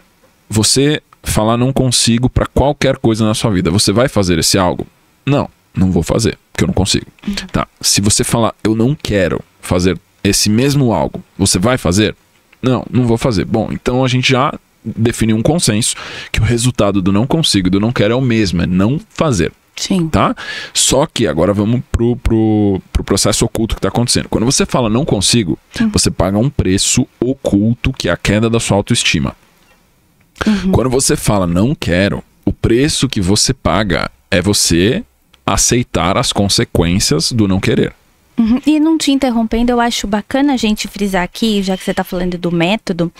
[SPEAKER 2] você falar não consigo para qualquer coisa na sua vida. Você vai fazer esse algo? Não, não vou fazer, porque eu não consigo. Uhum. Tá. Se você falar eu não quero fazer esse mesmo algo, você vai fazer? Não, não vou fazer. Bom, então a gente já definir um consenso que o resultado do não consigo e do não quero é o mesmo, é não fazer. Sim. Tá? Só que agora vamos pro, pro, pro processo oculto que está acontecendo. Quando você fala não consigo, uhum. você paga um preço oculto que é a queda da sua autoestima. Uhum. Quando você fala não quero, o preço que você paga é você aceitar as consequências do não querer.
[SPEAKER 1] Uhum. E não te interrompendo, eu acho bacana a gente frisar aqui, já que você está falando do método,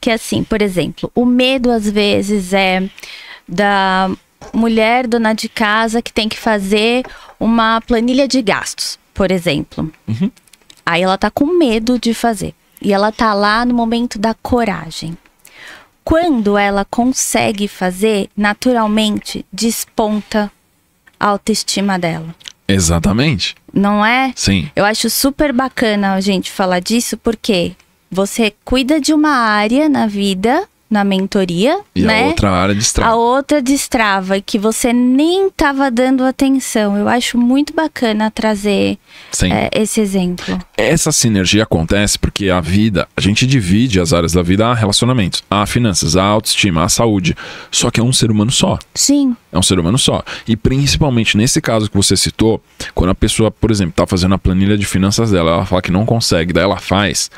[SPEAKER 1] que é assim, por exemplo, o medo às vezes é da mulher dona de casa que tem que fazer uma planilha de gastos, por exemplo. Uhum. Aí ela tá com medo de fazer. E ela tá lá no momento da coragem. Quando ela consegue fazer, naturalmente desponta a autoestima dela.
[SPEAKER 2] Exatamente.
[SPEAKER 1] Não é? Sim. Eu acho super bacana a gente falar disso, porque você cuida de uma área na vida na mentoria, e né? a outra área destrava. A outra destrava, que você nem estava dando atenção. Eu acho muito bacana trazer é, esse exemplo.
[SPEAKER 2] Essa sinergia acontece porque a vida, a gente divide as áreas da vida a relacionamentos, a finanças, a autoestima, a saúde. Só que é um ser humano só. Sim. É um ser humano só. E principalmente nesse caso que você citou, quando a pessoa, por exemplo, está fazendo a planilha de finanças dela, ela fala que não consegue, daí ela faz,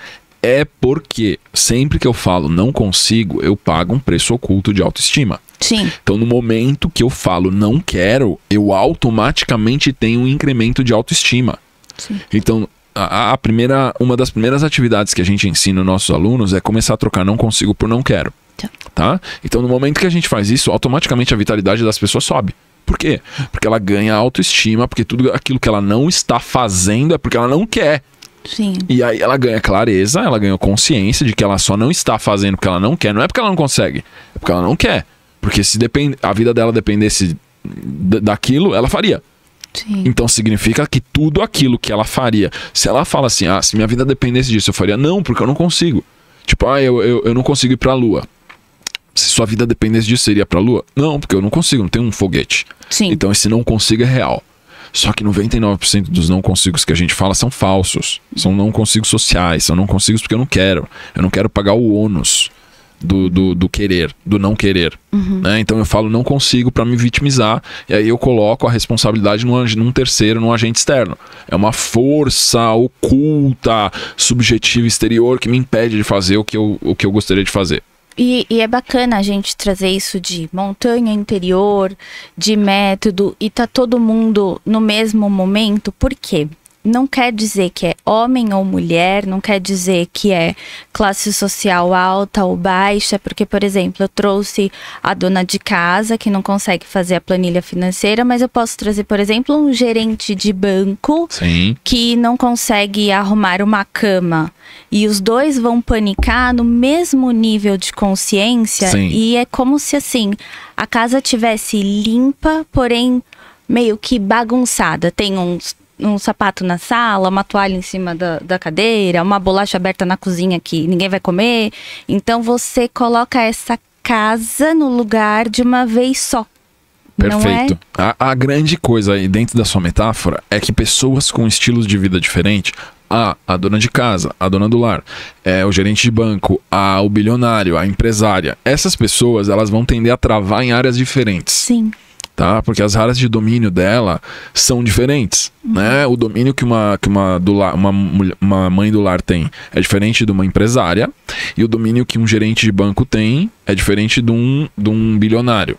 [SPEAKER 2] é porque sempre que eu falo não consigo, eu pago um preço oculto de autoestima. Sim. Então, no momento que eu falo não quero, eu automaticamente tenho um incremento de autoestima. Sim. Então, a, a, primeira, uma das primeiras atividades que a gente ensina nossos alunos é começar a trocar não consigo por não quero. Tá. tá? Então, no momento que a gente faz isso, automaticamente a vitalidade das pessoas sobe. Por quê? Porque ela ganha autoestima, porque tudo aquilo que ela não está fazendo é porque ela não quer. Sim. E aí ela ganha clareza, ela ganha consciência de que ela só não está fazendo porque ela não quer. Não é porque ela não consegue, é porque ela não quer. Porque se depend... a vida dela dependesse daquilo, ela faria. Sim. Então significa que tudo aquilo que ela faria, se ela fala assim, ah, se minha vida dependesse disso, eu faria, não, porque eu não consigo. Tipo, ah, eu, eu, eu não consigo ir pra lua. Se sua vida dependesse disso, seria pra lua? Não, porque eu não consigo, não tenho um foguete. Sim. Então esse não consigo é real. Só que 99% dos não consigos que a gente fala são falsos. São não consigos sociais, são não consigos porque eu não quero. Eu não quero pagar o ônus do, do, do querer, do não querer. Uhum. Né? Então eu falo não consigo para me vitimizar. E aí eu coloco a responsabilidade num, num terceiro, num agente externo. É uma força oculta, subjetiva exterior que me impede de fazer o que eu, o que eu gostaria de fazer.
[SPEAKER 1] E, e, é bacana a gente trazer isso de montanha interior, de método, e tá todo mundo no mesmo momento, por quê? não quer dizer que é homem ou mulher, não quer dizer que é classe social alta ou baixa, porque, por exemplo, eu trouxe a dona de casa que não consegue fazer a planilha financeira, mas eu posso trazer, por exemplo, um gerente de banco Sim. que não consegue arrumar uma cama. E os dois vão panicar no mesmo nível de consciência, Sim. e é como se assim a casa tivesse limpa, porém meio que bagunçada. Tem uns um sapato na sala, uma toalha em cima da, da cadeira, uma bolacha aberta na cozinha que ninguém vai comer. Então você coloca essa casa no lugar de uma vez só. É? Perfeito.
[SPEAKER 2] É? A, a, grande coisa aí dentro da sua metáfora é que pessoas com estilos de vida diferente, a, a dona de casa, a dona do lar, é, o gerente de banco, a, o bilionário, a empresária, essas pessoas elas vão tender a travar em áreas diferentes. Sim tá? Porque as raras de domínio dela são diferentes, né? O domínio que uma que uma do lar, uma, uma mãe do lar tem é diferente de uma empresária e o domínio que um gerente de banco tem é diferente de um de um bilionário.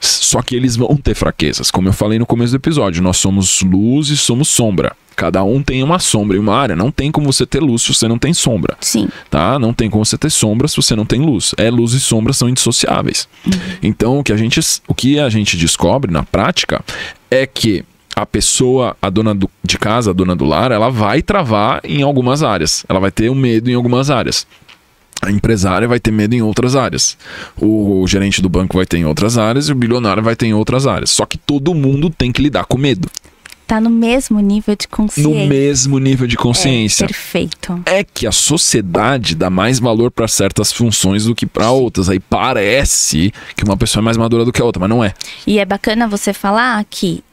[SPEAKER 2] Só que eles vão ter fraquezas, como eu falei no começo do episódio, nós somos luz e somos sombra. Cada um tem uma sombra e uma área. Não tem como você ter luz se você não tem sombra. Sim. Tá? Não tem como você ter sombra se você não tem luz. É luz e sombra são indissociáveis. Uhum. Então, o que a gente o que a gente descobre na prática é que a pessoa, a dona do, de casa, a dona do lar, ela vai travar em algumas áreas. Ela vai ter um medo em algumas áreas. A empresária vai ter medo em outras áreas. O, o gerente do banco vai ter em outras áreas e o bilionário vai ter em outras áreas. Só que todo mundo tem que lidar com medo
[SPEAKER 1] está no mesmo nível de consciência. No
[SPEAKER 2] mesmo nível de consciência. É,
[SPEAKER 1] perfeito. É
[SPEAKER 2] que a sociedade dá mais valor para certas funções do que para outras. Aí parece que uma pessoa é mais madura do que a outra, mas não é.
[SPEAKER 1] E é bacana você falar que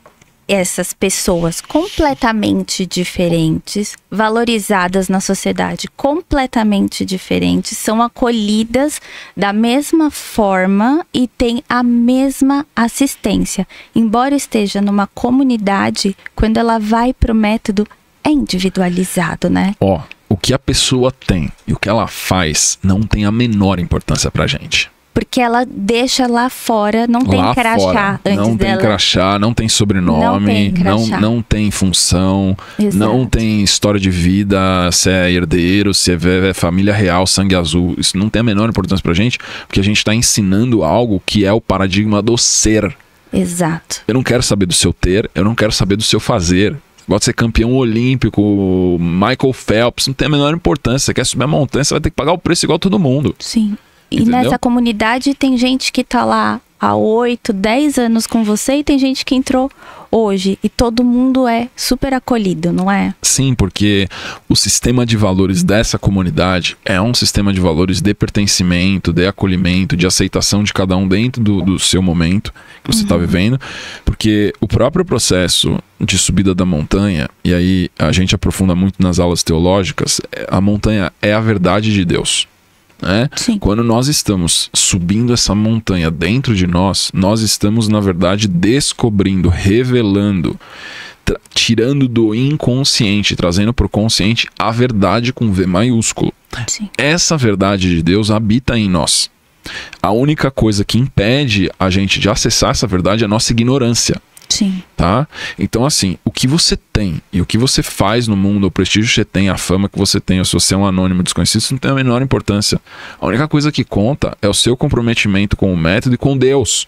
[SPEAKER 1] essas pessoas completamente diferentes, valorizadas na sociedade completamente diferentes, são acolhidas da mesma forma e têm a mesma assistência. Embora esteja numa comunidade, quando ela vai para o método, é individualizado, né?
[SPEAKER 2] Ó, oh, o que a pessoa tem e o que ela faz não tem a menor importância para gente
[SPEAKER 1] porque ela deixa lá fora, não tem lá crachá fora. antes não dela. tem
[SPEAKER 2] crachá, não tem sobrenome, não tem, não, não tem função, Exato. não tem história de vida, se é herdeiro, se é, é família real, sangue azul. Isso não tem a menor importância pra gente, porque a gente tá ensinando algo que é o paradigma do ser.
[SPEAKER 1] Exato.
[SPEAKER 2] Eu não quero saber do seu ter, eu não quero saber do seu fazer. pode de ser campeão olímpico, Michael Phelps, não tem a menor importância. Você quer subir a montanha, você vai ter que pagar o preço igual todo mundo. Sim. E Entendeu? nessa
[SPEAKER 1] comunidade tem gente que tá lá há 8, 10 anos com você e tem gente que entrou hoje e todo mundo é super acolhido, não é?
[SPEAKER 2] Sim, porque o sistema de valores dessa comunidade é um sistema de valores de pertencimento, de acolhimento, de aceitação de cada um dentro do, do seu momento que você está uhum. vivendo, porque o próprio processo de subida da montanha, e aí a gente aprofunda muito nas aulas teológicas, é, a montanha é a verdade de Deus. Né? Quando nós estamos subindo essa montanha dentro de nós, nós estamos, na verdade, descobrindo, revelando, tirando do inconsciente, trazendo para o consciente a verdade com V maiúsculo. Sim. Essa verdade de Deus habita em nós. A única coisa que impede a gente de acessar essa verdade é a nossa ignorância. Sim. Tá? Então, assim, o que você tem e o que você faz no mundo, o prestígio que você tem, a fama que você tem, ou se você é um anônimo desconhecido, isso não tem a menor importância. A única coisa que conta é o seu comprometimento com o método e com Deus.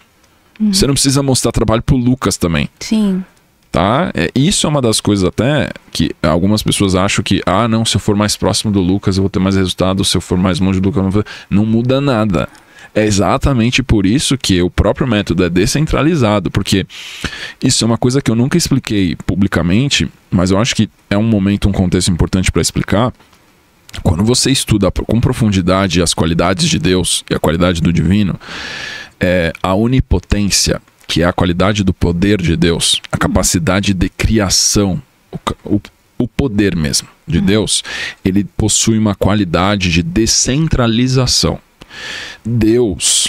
[SPEAKER 2] Uhum. Você não precisa mostrar trabalho pro Lucas também. Sim tá? É, isso é uma das coisas até que algumas pessoas acham que, ah, não, se eu for mais próximo do Lucas eu vou ter mais resultado, se eu for mais longe do Lucas eu vou... não muda nada. É exatamente por isso que o próprio método é descentralizado, porque isso é uma coisa que eu nunca expliquei publicamente, mas eu acho que é um momento, um contexto importante para explicar. Quando você estuda com profundidade as qualidades de Deus e a qualidade do divino, é a onipotência, que é a qualidade do poder de Deus, a capacidade de criação, o, o poder mesmo de uhum. Deus, ele possui uma qualidade de descentralização. Deus,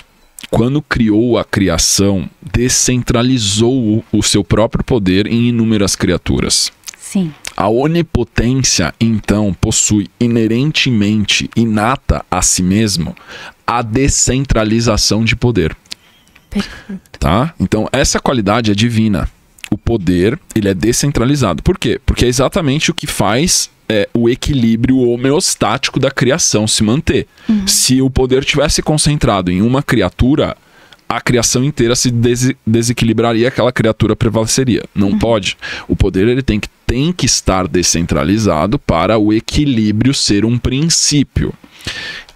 [SPEAKER 2] quando criou a criação, descentralizou o seu próprio poder em inúmeras criaturas. Sim. A onipotência, então, possui inerentemente, inata a si mesmo, a descentralização de poder. Perfeito. Tá? Então, essa qualidade é divina o poder ele é descentralizado. Por quê? Porque é exatamente o que faz é, o equilíbrio homeostático da criação se manter. Uhum. Se o poder tivesse concentrado em uma criatura, a criação inteira se des desequilibraria, aquela criatura prevaleceria. Não uhum. pode. O poder ele tem que, tem que estar descentralizado para o equilíbrio ser um princípio.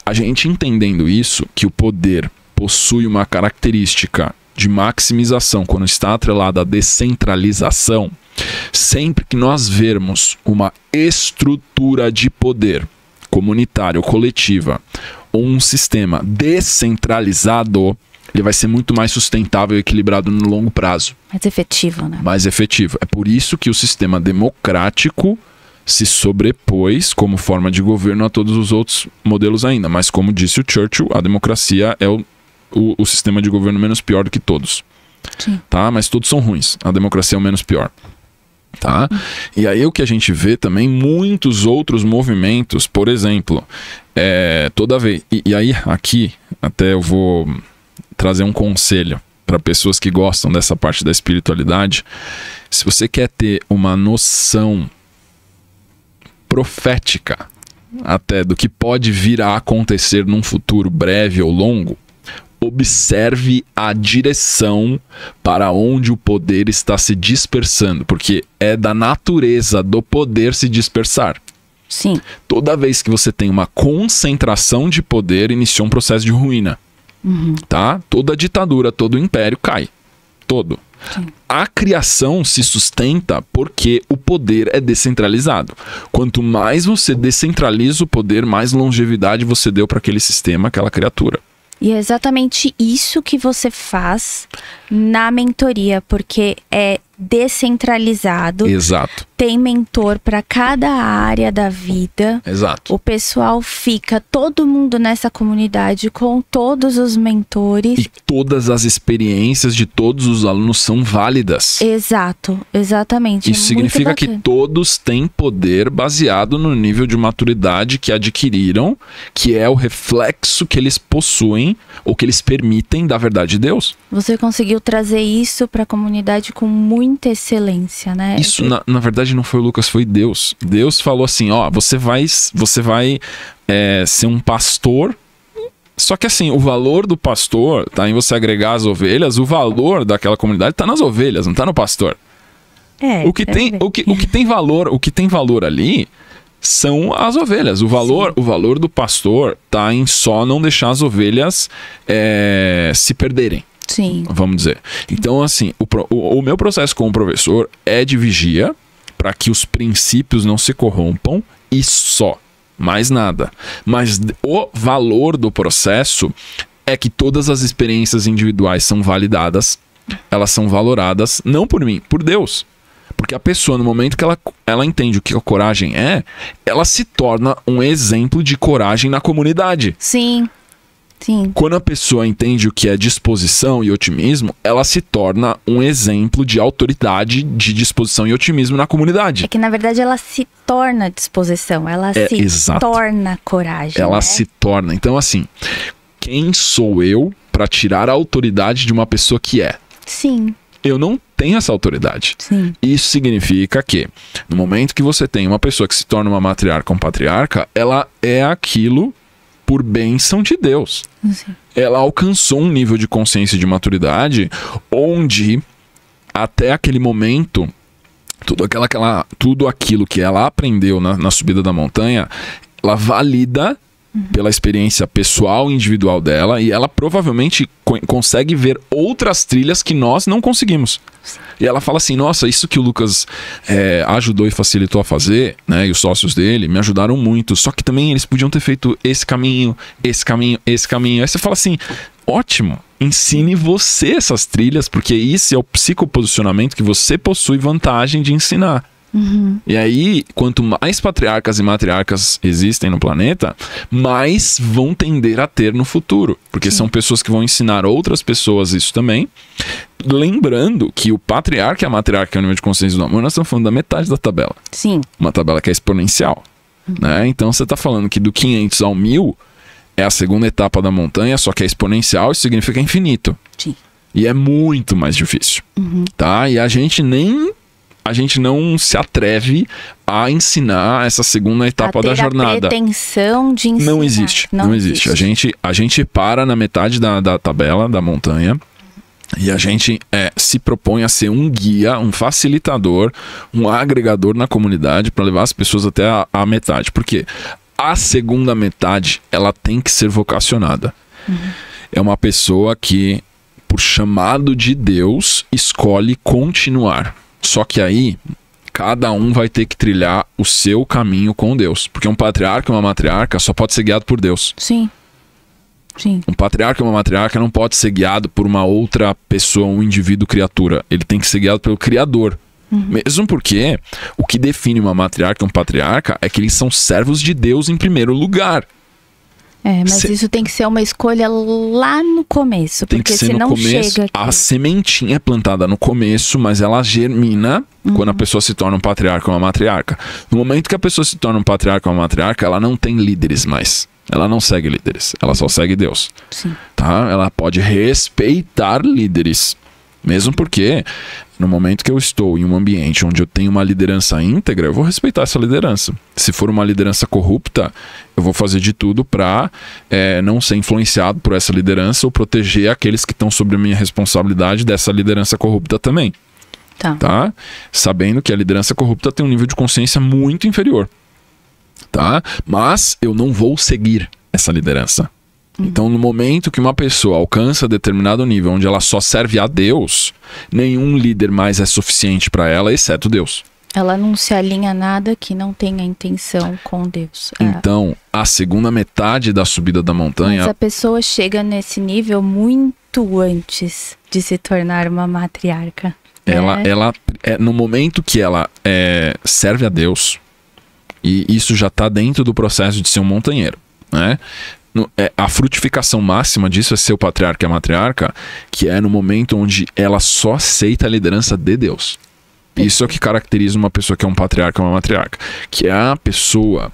[SPEAKER 2] A gente entendendo isso, que o poder possui uma característica de maximização, quando está atrelada à descentralização, sempre que nós vermos uma estrutura de poder comunitária ou coletiva ou um sistema descentralizado, ele vai ser muito mais sustentável e equilibrado no longo prazo.
[SPEAKER 1] Mais efetivo, né?
[SPEAKER 2] Mais efetivo. É por isso que o sistema democrático se sobrepôs como forma de governo a todos os outros modelos ainda. Mas, como disse o Churchill, a democracia é o o, o sistema de governo menos pior do que todos. Sim. Tá? Mas todos são ruins. A democracia é o menos pior. Tá? E aí o que a gente vê também muitos outros movimentos, por exemplo, é, toda vez. E, e aí, aqui, até eu vou trazer um conselho para pessoas que gostam dessa parte da espiritualidade. Se você quer ter uma noção profética até do que pode vir a acontecer num futuro breve ou longo, observe a direção para onde o poder está se dispersando, porque é da natureza do poder se dispersar. Sim. Toda vez que você tem uma concentração de poder, iniciou um processo de ruína. Uhum. Tá? Toda ditadura, todo império cai. Todo. Sim. A criação se sustenta porque o poder é descentralizado. Quanto mais você descentraliza o poder, mais longevidade você deu para aquele sistema, aquela criatura.
[SPEAKER 1] E é exatamente isso que você faz na mentoria, porque é descentralizado. Exato tem mentor para cada área da vida. Exato. O pessoal fica todo mundo nessa comunidade com todos os mentores. E
[SPEAKER 2] todas as experiências de todos os alunos são válidas.
[SPEAKER 1] Exato, exatamente. Isso é significa que
[SPEAKER 2] todos têm poder baseado no nível de maturidade que adquiriram, que é o reflexo que eles possuem ou que eles permitem da verdade de Deus.
[SPEAKER 1] Você conseguiu trazer isso para a comunidade com muita excelência, né? Isso, na,
[SPEAKER 2] na verdade verdade não foi o Lucas, foi Deus. Deus falou assim: ó, você vai, você vai é, ser um pastor. Só que assim, o valor do pastor tá em você agregar as ovelhas, o valor daquela comunidade tá nas ovelhas, não tá no pastor.
[SPEAKER 1] É, o que tem,
[SPEAKER 2] o que, o que tem valor, o que tem valor ali são as ovelhas. O valor, Sim. o valor do pastor tá em só não deixar as ovelhas é, se perderem. Sim. Vamos dizer. Então, assim, o, o, o meu processo como professor é de vigia, para que os princípios não se corrompam e só, mais nada. Mas o valor do processo é que todas as experiências individuais são validadas, elas são valoradas, não por mim, por Deus. Porque a pessoa, no momento que ela, ela entende o que a coragem é, ela se torna um exemplo de coragem na comunidade. Sim. Sim. Quando a pessoa entende o que é disposição e otimismo, ela se torna um exemplo de autoridade de disposição e otimismo na comunidade. É que
[SPEAKER 1] na verdade ela se torna disposição, ela é, se exato. torna coragem. Ela
[SPEAKER 2] né? se torna. Então assim, quem sou eu para tirar a autoridade de uma pessoa que é? Sim. Eu não tenho essa autoridade. Sim. Isso significa que, no momento que você tem uma pessoa que se torna uma matriarca ou um patriarca, ela é aquilo por bênção de Deus. Sim. Ela alcançou um nível de consciência e de maturidade onde até aquele momento tudo, aquela, aquela, tudo aquilo que ela aprendeu na, na subida da montanha, ela valida pela experiência pessoal e individual dela e ela provavelmente co consegue ver outras trilhas que nós não conseguimos. E ela fala assim: nossa, isso que o Lucas é, ajudou e facilitou a fazer, né? E os sócios dele me ajudaram muito. Só que também eles podiam ter feito esse caminho, esse caminho, esse caminho. Aí você fala assim: ótimo, ensine você essas trilhas, porque isso é o psicoposicionamento que você possui vantagem de ensinar. Uhum. E aí, quanto mais patriarcas e matriarcas existem no planeta, mais vão tender a ter no futuro. Porque Sim. são pessoas que vão ensinar outras pessoas isso também. Lembrando que o patriarca e a matriarca, é o nível de consciência do amor, nós estamos falando da metade da tabela. Sim. Uma tabela que é exponencial. Uhum. Né? Então você está falando que do 500 ao 1000 é a segunda etapa da montanha, só que é exponencial e significa infinito. Sim. E é muito mais difícil. Uhum. Tá? E a gente nem a gente não se atreve a ensinar essa segunda etapa da jornada. A
[SPEAKER 1] pretensão de ensinar. Não existe, não,
[SPEAKER 2] não existe. existe. A, gente, a gente para na metade da, da tabela da montanha. E a gente é, se propõe a ser um guia, um facilitador, um agregador na comunidade para levar as pessoas até a, a metade. Porque a segunda metade ela tem que ser vocacionada. Uhum. É uma pessoa que, por chamado de Deus, escolhe continuar. Só que aí cada um vai ter que trilhar o seu caminho com Deus, porque um patriarca e uma matriarca só pode ser guiado por Deus. Sim. Sim. Um patriarca e uma matriarca não pode ser guiado por uma outra pessoa, um indivíduo, criatura. Ele tem que ser guiado pelo Criador. Uhum. Mesmo porque o que define uma matriarca e um patriarca é que eles são servos de Deus em primeiro lugar.
[SPEAKER 1] É, mas Se... isso tem que ser uma escolha lá no começo, tem porque que ser se no não começo, chega. Aqui. A
[SPEAKER 2] sementinha é plantada no começo, mas ela germina uhum. quando a pessoa se torna um patriarca ou uma matriarca. No momento que a pessoa se torna um patriarca ou uma matriarca, ela não tem líderes mais. Ela não segue líderes, ela só segue Deus. Sim. Tá? Ela pode respeitar líderes. Mesmo porque, no momento que eu estou em um ambiente onde eu tenho uma liderança íntegra, eu vou respeitar essa liderança. Se for uma liderança corrupta, eu vou fazer de tudo para é, não ser influenciado por essa liderança ou proteger aqueles que estão sobre a minha responsabilidade dessa liderança corrupta também. Tá. tá. Sabendo que a liderança corrupta tem um nível de consciência muito inferior. Tá? Mas eu não vou seguir essa liderança. Uhum. Então, no momento que uma pessoa alcança determinado nível onde ela só serve a Deus, nenhum líder mais é suficiente para ela, exceto Deus.
[SPEAKER 1] Ela não se alinha a nada que não tenha intenção com Deus. É.
[SPEAKER 2] Então, a segunda metade da subida da montanha. Mas a
[SPEAKER 1] pessoa chega nesse nível muito antes de se tornar uma matriarca. Né? Ela, é.
[SPEAKER 2] ela é, no momento que ela é, serve a Deus, e isso já está dentro do processo de ser um montanheiro, né? É, a frutificação máxima disso é ser o patriarca e a matriarca, que é no momento onde ela só aceita a liderança de Deus. Isso é o que caracteriza uma pessoa que é um patriarca ou uma matriarca. Que é a pessoa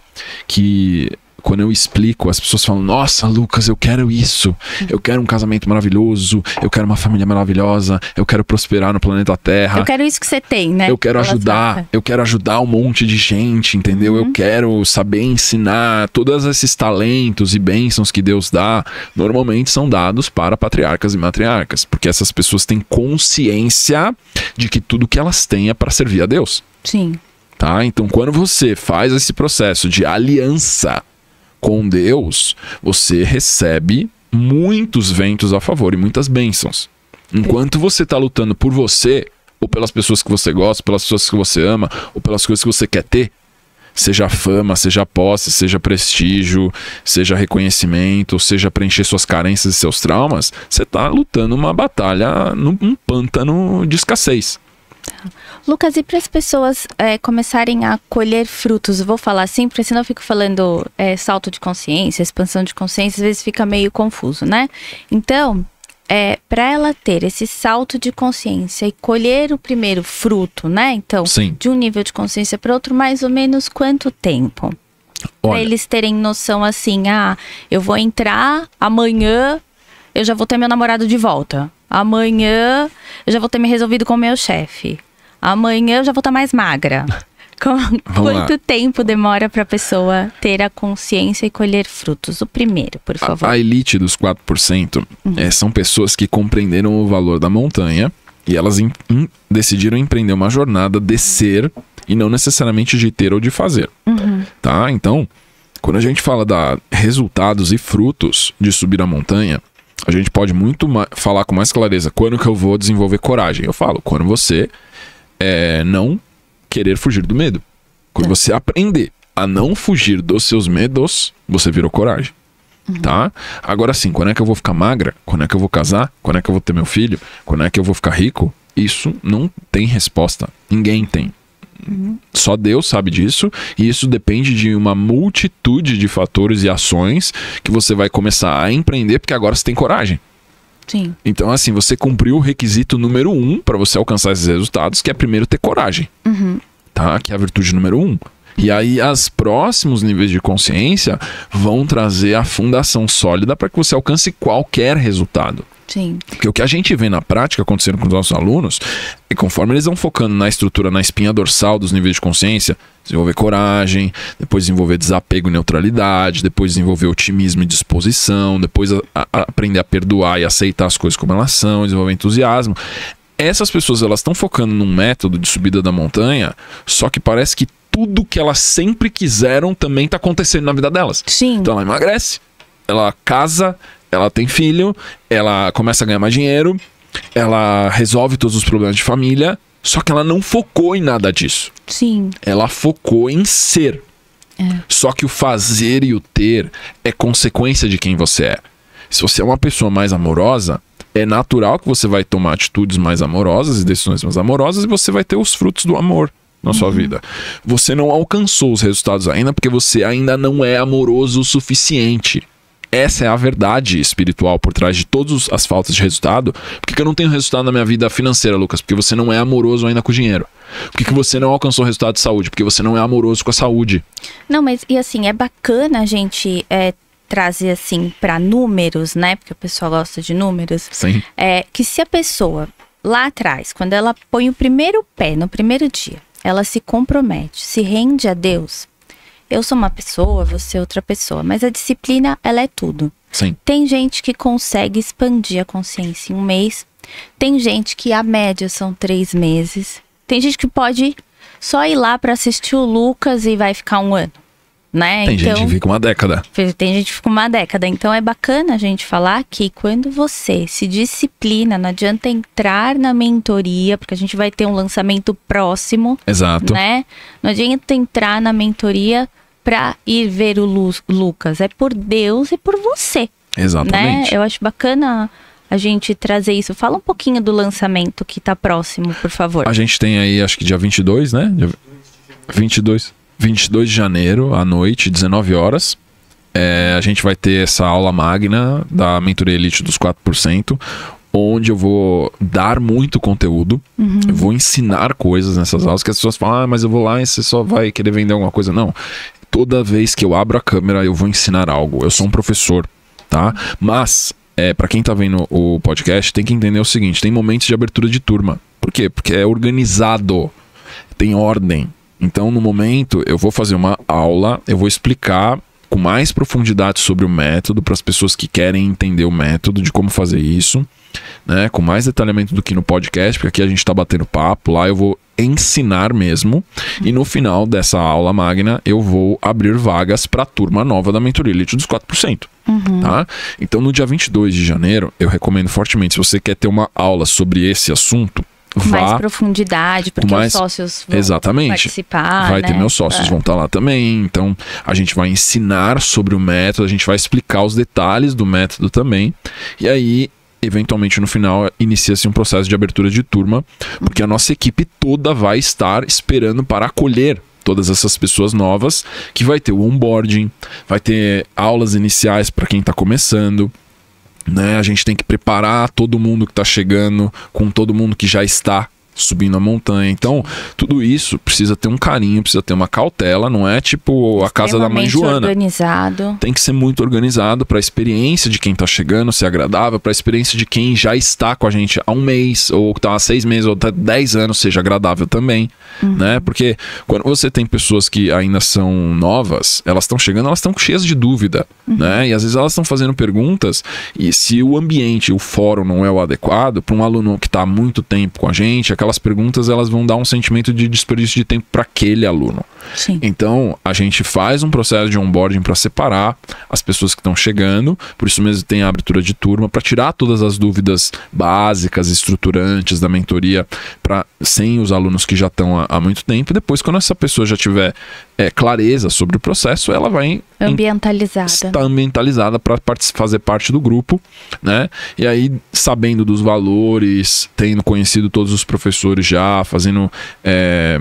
[SPEAKER 2] que quando eu explico, as pessoas falam: Nossa, Lucas, eu quero isso. Eu quero um casamento maravilhoso. Eu quero uma família maravilhosa. Eu quero prosperar no planeta Terra. Eu
[SPEAKER 1] quero isso que você tem, né? Eu quero ajudar.
[SPEAKER 2] Eu quero ajudar um monte de gente, entendeu? Uhum. Eu quero saber ensinar. Todos esses talentos e bênçãos que Deus dá, normalmente são dados para patriarcas e matriarcas, porque essas pessoas têm consciência de que tudo que elas têm é para servir a Deus. Sim. Tá? Então, quando você faz esse processo de aliança com Deus, você recebe
[SPEAKER 1] muitos
[SPEAKER 2] ventos a favor e muitas bênçãos. Enquanto você está lutando por você, ou pelas pessoas que você gosta, pelas pessoas que você ama, ou pelas coisas que você quer ter, seja fama, seja posse, seja prestígio, seja reconhecimento, seja preencher suas carências e seus traumas, você está lutando uma batalha num pântano de escassez. Tá.
[SPEAKER 1] Lucas, e para as pessoas é, começarem a colher frutos, vou falar assim, porque senão eu fico falando é, salto de consciência, expansão de consciência, às vezes fica meio confuso, né? Então, é, para ela ter esse salto de consciência e colher o primeiro fruto, né? Então, Sim. de um nível de consciência para outro, mais ou menos quanto tempo? Para eles terem noção assim, ah, eu vou entrar amanhã, eu já vou ter meu namorado de volta. Amanhã eu já vou ter me resolvido com o meu chefe. Amanhã eu já vou estar tá mais magra. *laughs* quanto tempo demora para a pessoa ter a consciência e colher frutos? O primeiro,
[SPEAKER 2] por favor. A, a elite dos 4% uhum. é, são pessoas que compreenderam o valor da montanha e elas decidiram empreender uma jornada de ser e não necessariamente de ter ou de fazer. Uhum. Tá? Então, quando a gente fala da resultados e frutos de subir a montanha, a gente pode muito falar com mais clareza quando que eu vou desenvolver coragem. Eu falo, quando você é, não querer fugir do medo. Quando é. você aprender a não fugir dos seus medos, você virou coragem. Uhum. Tá? Agora sim, quando é que eu vou ficar magra? Quando é que eu vou casar? Quando é que eu vou ter meu filho? Quando é que eu vou ficar rico? Isso não tem resposta. Ninguém tem. Só Deus sabe disso, e isso depende de uma multitude de fatores e ações que você vai começar a empreender, porque agora você tem coragem. Sim. Então, assim, você cumpriu o requisito número um para você alcançar esses resultados, que é primeiro ter coragem. Uhum. Tá? Que é a virtude número um. E aí, os próximos níveis de consciência vão trazer a fundação sólida para que você alcance qualquer resultado. Sim. Porque o que a gente vê na prática acontecendo com os nossos alunos é conforme eles vão focando na estrutura, na espinha dorsal dos níveis de consciência, desenvolver coragem, depois desenvolver desapego e neutralidade, depois desenvolver otimismo e disposição, depois a, a, aprender a perdoar e aceitar as coisas como elas são, desenvolver entusiasmo. Essas pessoas elas estão focando num método de subida da montanha, só que parece que tudo que elas sempre quiseram também está acontecendo na vida delas. Sim. Então ela emagrece, ela casa, ela tem filho, ela começa a ganhar mais dinheiro, ela resolve todos os problemas de família, só que ela não focou em nada disso. Sim. Ela focou em ser. É. Só que o fazer e o ter é consequência de quem você é. Se você é uma pessoa mais amorosa, é natural que você vai tomar atitudes mais amorosas e decisões mais amorosas e você vai ter os frutos do amor na uhum. sua vida. Você não alcançou os resultados ainda porque você ainda não é amoroso o suficiente essa é a verdade espiritual por trás de todas as faltas de resultado. Por que, eu não tenho resultado na minha vida financeira, Lucas? Porque você não é amoroso ainda com o dinheiro. Por que, que você não alcançou resultado de saúde? Porque você não é amoroso com a saúde.
[SPEAKER 1] Não, mas e assim, é bacana a gente é, trazer assim para números, né? Porque o pessoal gosta de números. Sim. É, que se a pessoa lá atrás, quando ela põe o primeiro pé no primeiro dia, ela se compromete, se rende a Deus, eu sou uma pessoa, você é outra pessoa. Mas a disciplina, ela é tudo. Sim. Tem gente que consegue expandir a consciência em um mês. Tem gente que a média são três meses. Tem gente que pode só ir lá para assistir o Lucas e vai ficar um ano. Né? Tem então, gente que então, fica uma década. Tem gente que fica uma década. Então é bacana a gente falar que quando você se disciplina, não adianta entrar na mentoria, porque a gente vai ter um lançamento próximo. Exato. Né? Não adianta entrar na mentoria para ir ver o Lu Lucas, é por Deus e por você. Né? Exatamente. Né? Eu acho bacana a gente trazer isso. Fala um pouquinho do lançamento que está próximo, por favor. A
[SPEAKER 2] gente tem aí, acho que dia 22, né? Dia 22, 22 de janeiro, à noite, 19 horas. É, a gente vai ter essa aula magna da Mentoria Elite dos 4%, onde eu vou dar muito conteúdo, uhum. eu vou ensinar coisas nessas aulas que as pessoas falam, ah, mas eu vou lá e você só vai querer vender alguma coisa. Não, toda vez que eu abro a câmera, eu vou ensinar algo. Eu sou um professor, tá? Mas, é, para quem tá vendo o podcast, tem que entender o seguinte: tem momentos de abertura de turma. Por quê? Porque é organizado, tem ordem. Então, no momento, eu vou fazer uma aula, eu vou explicar com mais profundidade sobre o método para as pessoas que querem entender o método de como fazer isso né, com mais detalhamento do que no podcast, porque aqui a gente está batendo papo, lá eu vou ensinar mesmo. E no final dessa aula magna, eu vou abrir vagas para a turma nova da mentoria Elite dos 4%. Uhum. Tá? Então, no dia 22 de janeiro, eu recomendo fortemente, se você quer ter uma aula sobre esse assunto, com vá, mais
[SPEAKER 1] profundidade, porque mais, os sócios vão exatamente, participar. Vai né? ter meus sócios, é.
[SPEAKER 2] vão estar tá lá também. Então, a gente vai ensinar sobre o método, a gente vai explicar os detalhes do método também. E aí, eventualmente no final inicia-se um processo de abertura de turma, porque a nossa equipe toda vai estar esperando para acolher todas essas pessoas novas, que vai ter o onboarding, vai ter aulas iniciais para quem está começando. Né? A gente tem que preparar todo mundo que está chegando, com todo mundo que já está subindo a montanha. Então, tudo isso precisa ter um carinho, precisa ter uma cautela, não é tipo a casa da mãe Joana.
[SPEAKER 1] organizado.
[SPEAKER 2] Tem que ser muito organizado para a experiência de quem está chegando ser agradável, para a experiência de quem já está com a gente há um mês, ou está há seis meses, ou até tá dez anos seja agradável também, uhum. né? Porque quando você tem pessoas que ainda são novas, elas estão chegando, elas estão cheias de dúvida, uhum. né? E às vezes elas estão fazendo perguntas e se o ambiente, o fórum não é o adequado para um aluno que está há muito tempo com a gente, aquelas perguntas elas vão dar um sentimento de desperdício de tempo para aquele aluno. Sim. Então, a gente faz um processo de onboarding para separar as pessoas que estão chegando, por isso mesmo tem a abertura de turma, para tirar todas as dúvidas básicas, estruturantes da mentoria, para sem os alunos que já estão há, há, muito tempo. depois, quando essa pessoa já tiver é, clareza sobre o processo, ela vai.
[SPEAKER 1] Ambientalizada. Em,
[SPEAKER 2] está ambientalizada para fazer parte do grupo, né? E aí, sabendo dos valores, tendo conhecido todos os professores já, fazendo é,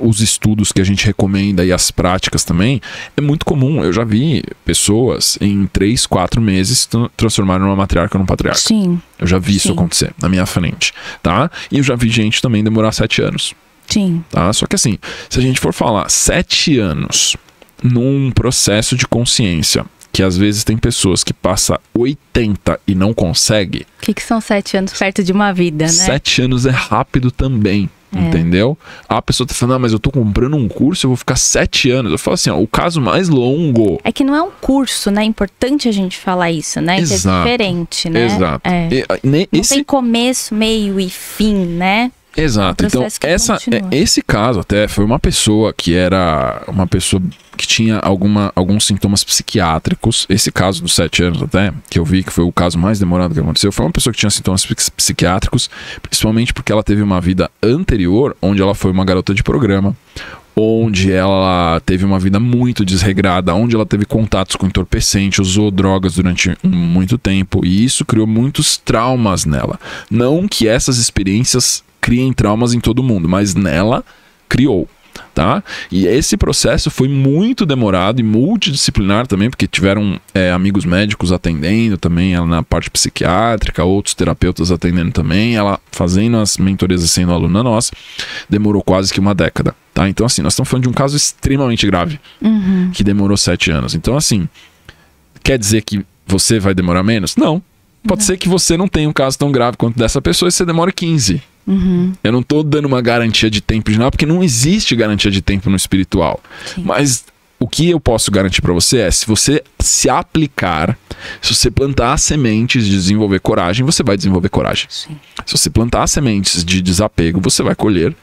[SPEAKER 2] os estudos que a gente gente recomenda e as práticas também, é muito comum. Eu já vi pessoas em 3, 4 meses transformarem uma matriarca num patriarca. Sim. Eu já vi Sim. isso acontecer na minha frente, tá? E eu já vi gente também demorar 7 anos. Sim. Tá? Só que assim, se a gente for falar 7 anos num processo de consciência que às vezes tem pessoas que passa 80 e não consegue.
[SPEAKER 1] O que, que, são sete anos perto de uma vida, né? Sete
[SPEAKER 2] anos é rápido também. É. Entendeu? A pessoa tá falando, ah, mas eu tô comprando um curso, eu vou ficar sete anos. Eu falo assim, ó, o caso mais longo.
[SPEAKER 1] É que não é um curso, né? É importante a gente falar isso, né? Exato, que é diferente, né? Exato. É. E,
[SPEAKER 2] ah, ne, não esse... tem
[SPEAKER 1] começo, meio e fim, né?
[SPEAKER 2] Exato. Então, essa, é, esse caso até foi uma pessoa que era uma pessoa que tinha alguma, alguns sintomas psiquiátricos. Esse caso dos sete anos até, que eu vi que foi o caso mais demorado que aconteceu, foi uma pessoa que tinha sintomas psiquiátricos, principalmente porque ela teve uma vida anterior, onde ela foi uma garota de programa, onde ela teve uma vida muito desregrada, onde ela teve contatos com entorpecentes usou drogas durante muito tempo, e isso criou muitos traumas nela. Não que essas experiências criem traumas em todo mundo, mas nela criou. Tá? E esse processo foi muito demorado e multidisciplinar também, porque tiveram é, amigos médicos atendendo também, ela na parte psiquiátrica, outros terapeutas atendendo também, ela fazendo as mentorias e sendo aluna nossa, demorou quase que uma década. Tá? Então, assim, nós estamos falando de um caso extremamente grave, uhum. que demorou sete anos. Então, assim, quer dizer que você vai demorar menos? Não. Pode uhum. ser que você não tenha um caso tão grave quanto dessa pessoa e você demore 15. Uhum. Eu não estou dando uma garantia de tempo de nada, porque não existe garantia de tempo no espiritual. Sim. Mas o que eu posso garantir para você é: se você se aplicar, se você plantar sementes de desenvolver coragem, você vai desenvolver coragem. Sim. Se você plantar sementes de desapego, você vai colher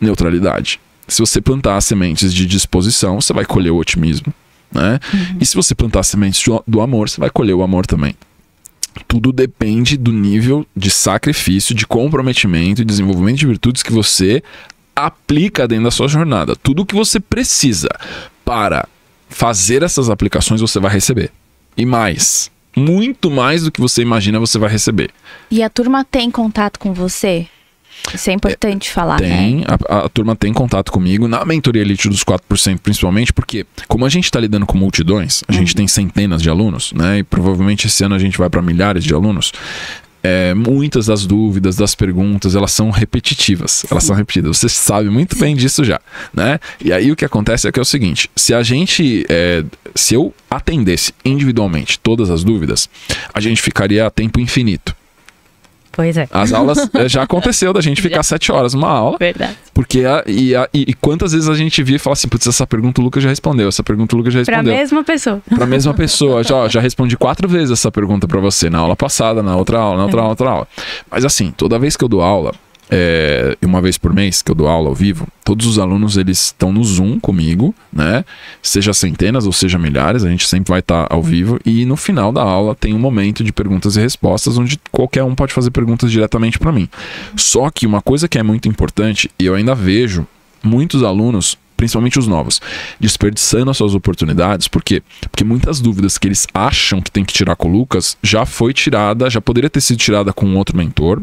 [SPEAKER 2] neutralidade. Se você plantar sementes de disposição, você vai colher o otimismo. Né? Uhum. E se você plantar sementes do amor, você vai colher o amor também tudo depende do nível de sacrifício, de comprometimento e desenvolvimento de virtudes que você aplica dentro da sua jornada. Tudo o que você precisa para fazer essas aplicações você vai receber. E mais, muito mais do que você imagina você vai receber.
[SPEAKER 1] E a turma tem contato com você? Isso é importante é, falar. Tem,
[SPEAKER 2] né? a, a, turma tem contato comigo na mentoria elite dos 4%, principalmente, porque como a gente está lidando com multidões, a uhum. gente tem centenas de alunos, né? E provavelmente esse ano a gente vai para milhares de alunos. É, muitas das dúvidas, das perguntas, elas são repetitivas. Sim. Elas são repetidas. Você sabe muito bem disso já, né? E aí o que acontece é que é o seguinte: se a gente, é, se eu atendesse individualmente todas as dúvidas, a gente ficaria a tempo infinito.
[SPEAKER 1] Pois é. As aulas *laughs* eh, já aconteceu da gente ficar
[SPEAKER 2] sete horas numa aula. Verdade. Porque a, e, a, e, quantas vezes a gente via e fala assim, putz, essa pergunta o Lucas já respondeu, essa pergunta o Lucas já respondeu. Pra
[SPEAKER 1] mesma pessoa.
[SPEAKER 2] Pra mesma pessoa. já, já respondi quatro vezes essa pergunta para você na aula passada, na outra aula, na outra é. aula, na outra aula. Mas assim, toda vez que eu dou aula, é, uma vez por mês que eu dou aula ao vivo, todos os alunos eles estão no Zoom comigo, né? Seja centenas ou seja milhares, a gente sempre vai estar tá ao vivo e no final da aula tem um momento de perguntas e respostas onde qualquer um pode fazer perguntas diretamente para mim. Só que uma coisa que é muito importante e eu ainda vejo muitos alunos principalmente os novos, desperdiçando as suas oportunidades, por quê? Porque muitas dúvidas que eles acham que tem que tirar com o Lucas já foi tirada, já poderia ter sido tirada com outro mentor,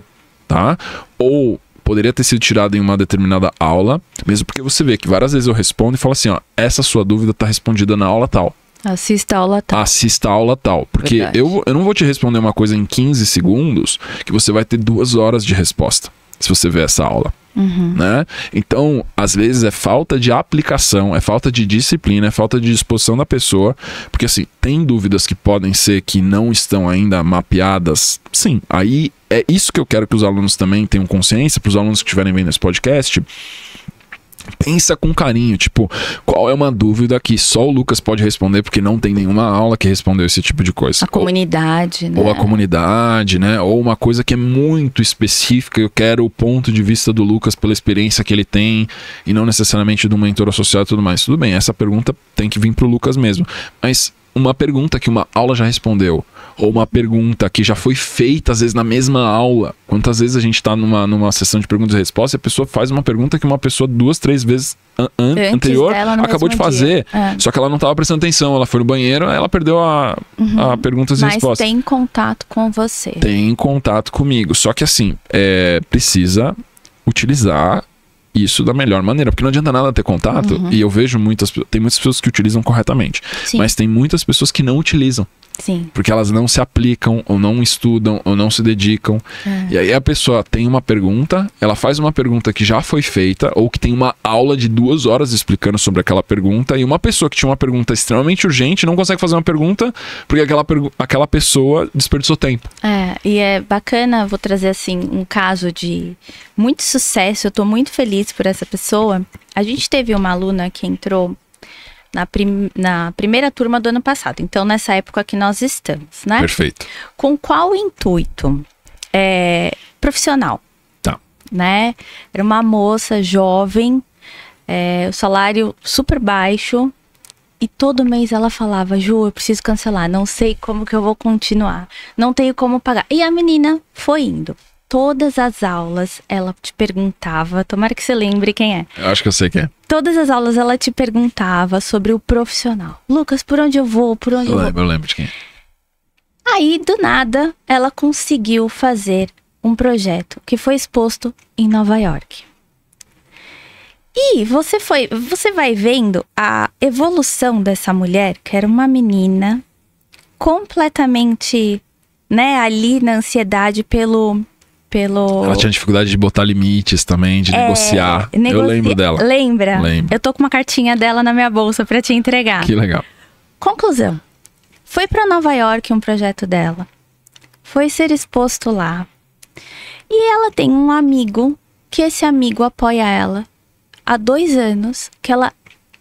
[SPEAKER 2] tá? Ou poderia ter sido tirado em uma determinada aula, mesmo porque você vê que várias vezes eu respondo e falo assim, ó, essa sua dúvida está respondida na aula tal.
[SPEAKER 1] Assista a aula
[SPEAKER 2] tal. Assista a aula tal. Porque eu, eu não vou te responder uma coisa em 15 segundos que você vai ter duas horas de resposta se você ver essa aula. Uhum. Né? Então, às vezes é falta de aplicação, é falta de disciplina, é falta de disposição da pessoa, porque assim, tem dúvidas que podem ser que não estão ainda mapeadas. Sim, aí é isso que eu quero que os alunos também tenham consciência, para os alunos que estiverem vendo esse podcast, pensa com carinho, tipo, qual é uma dúvida que só o Lucas pode responder, porque não tem nenhuma aula que respondeu esse tipo de coisa. A ou,
[SPEAKER 1] comunidade, né? Ou a
[SPEAKER 2] comunidade, né? Ou uma coisa que é muito específica, eu quero o ponto de vista do Lucas pela experiência que ele tem, e não necessariamente do mentor associado e tudo mais. Tudo bem, essa pergunta tem que vir pro Lucas mesmo. Mas uma pergunta que uma aula já respondeu ou uma pergunta que já foi feita, às vezes, na mesma aula. Quantas vezes a gente está numa, numa sessão de perguntas e respostas e a pessoa faz uma pergunta que uma pessoa duas, três vezes an an anterior acabou de fazer, é. só que ela não estava prestando atenção, ela foi no banheiro, ela perdeu a, uhum. a perguntas Mas e respostas.
[SPEAKER 1] tem contato com você.
[SPEAKER 2] Tem contato comigo, só que assim, é, precisa utilizar isso da melhor maneira, porque não adianta nada ter contato, uhum. e eu vejo muitas, tem muitas pessoas que utilizam corretamente, Sim. mas tem muitas pessoas que não utilizam. Sim. Porque elas não se aplicam, ou não estudam, ou não se dedicam. É. E aí a pessoa tem uma pergunta, ela faz uma pergunta que já foi feita, ou que tem uma aula de duas horas explicando sobre aquela pergunta, e uma pessoa que tinha uma pergunta extremamente urgente não consegue fazer uma pergunta porque aquela, pergu aquela pessoa desperdiçou tempo.
[SPEAKER 1] É, e é bacana, vou trazer assim um caso de muito sucesso, eu estou muito feliz por essa pessoa. A gente teve uma aluna que entrou na, prim na primeira turma do ano passado. Então, nessa época que nós estamos, né? Perfeito. Com qual intuito? É, profissional. Tá. Né? Era uma moça jovem, é, o salário super baixo. E todo mês ela falava, Ju, eu preciso cancelar, não sei como que eu vou continuar, não tenho como pagar. E a menina foi indo todas as aulas ela te perguntava, tomara que você lembre quem é.
[SPEAKER 2] Eu acho que eu sei quem é.
[SPEAKER 1] Todas as aulas ela te perguntava sobre o profissional. Lucas, por onde eu vou? Por onde eu, eu lembro, vou? Eu lembro de quem. É. Aí, do nada, ela conseguiu fazer um projeto que foi exposto em Nova York. E você foi, você vai vendo a evolução dessa mulher, que era uma menina completamente, né, ali na ansiedade pelo pelo. Ela tinha
[SPEAKER 2] dificuldade de botar limites também, de é, negociar. Eu lembro dela. Lembra? Lembro. Eu
[SPEAKER 1] tô com uma cartinha dela na minha bolsa para te entregar. Que legal. Conclusão. Foi para Nova York um projeto dela. Foi ser exposto lá. E ela tem um amigo que esse amigo apoia ela há dois anos, que ela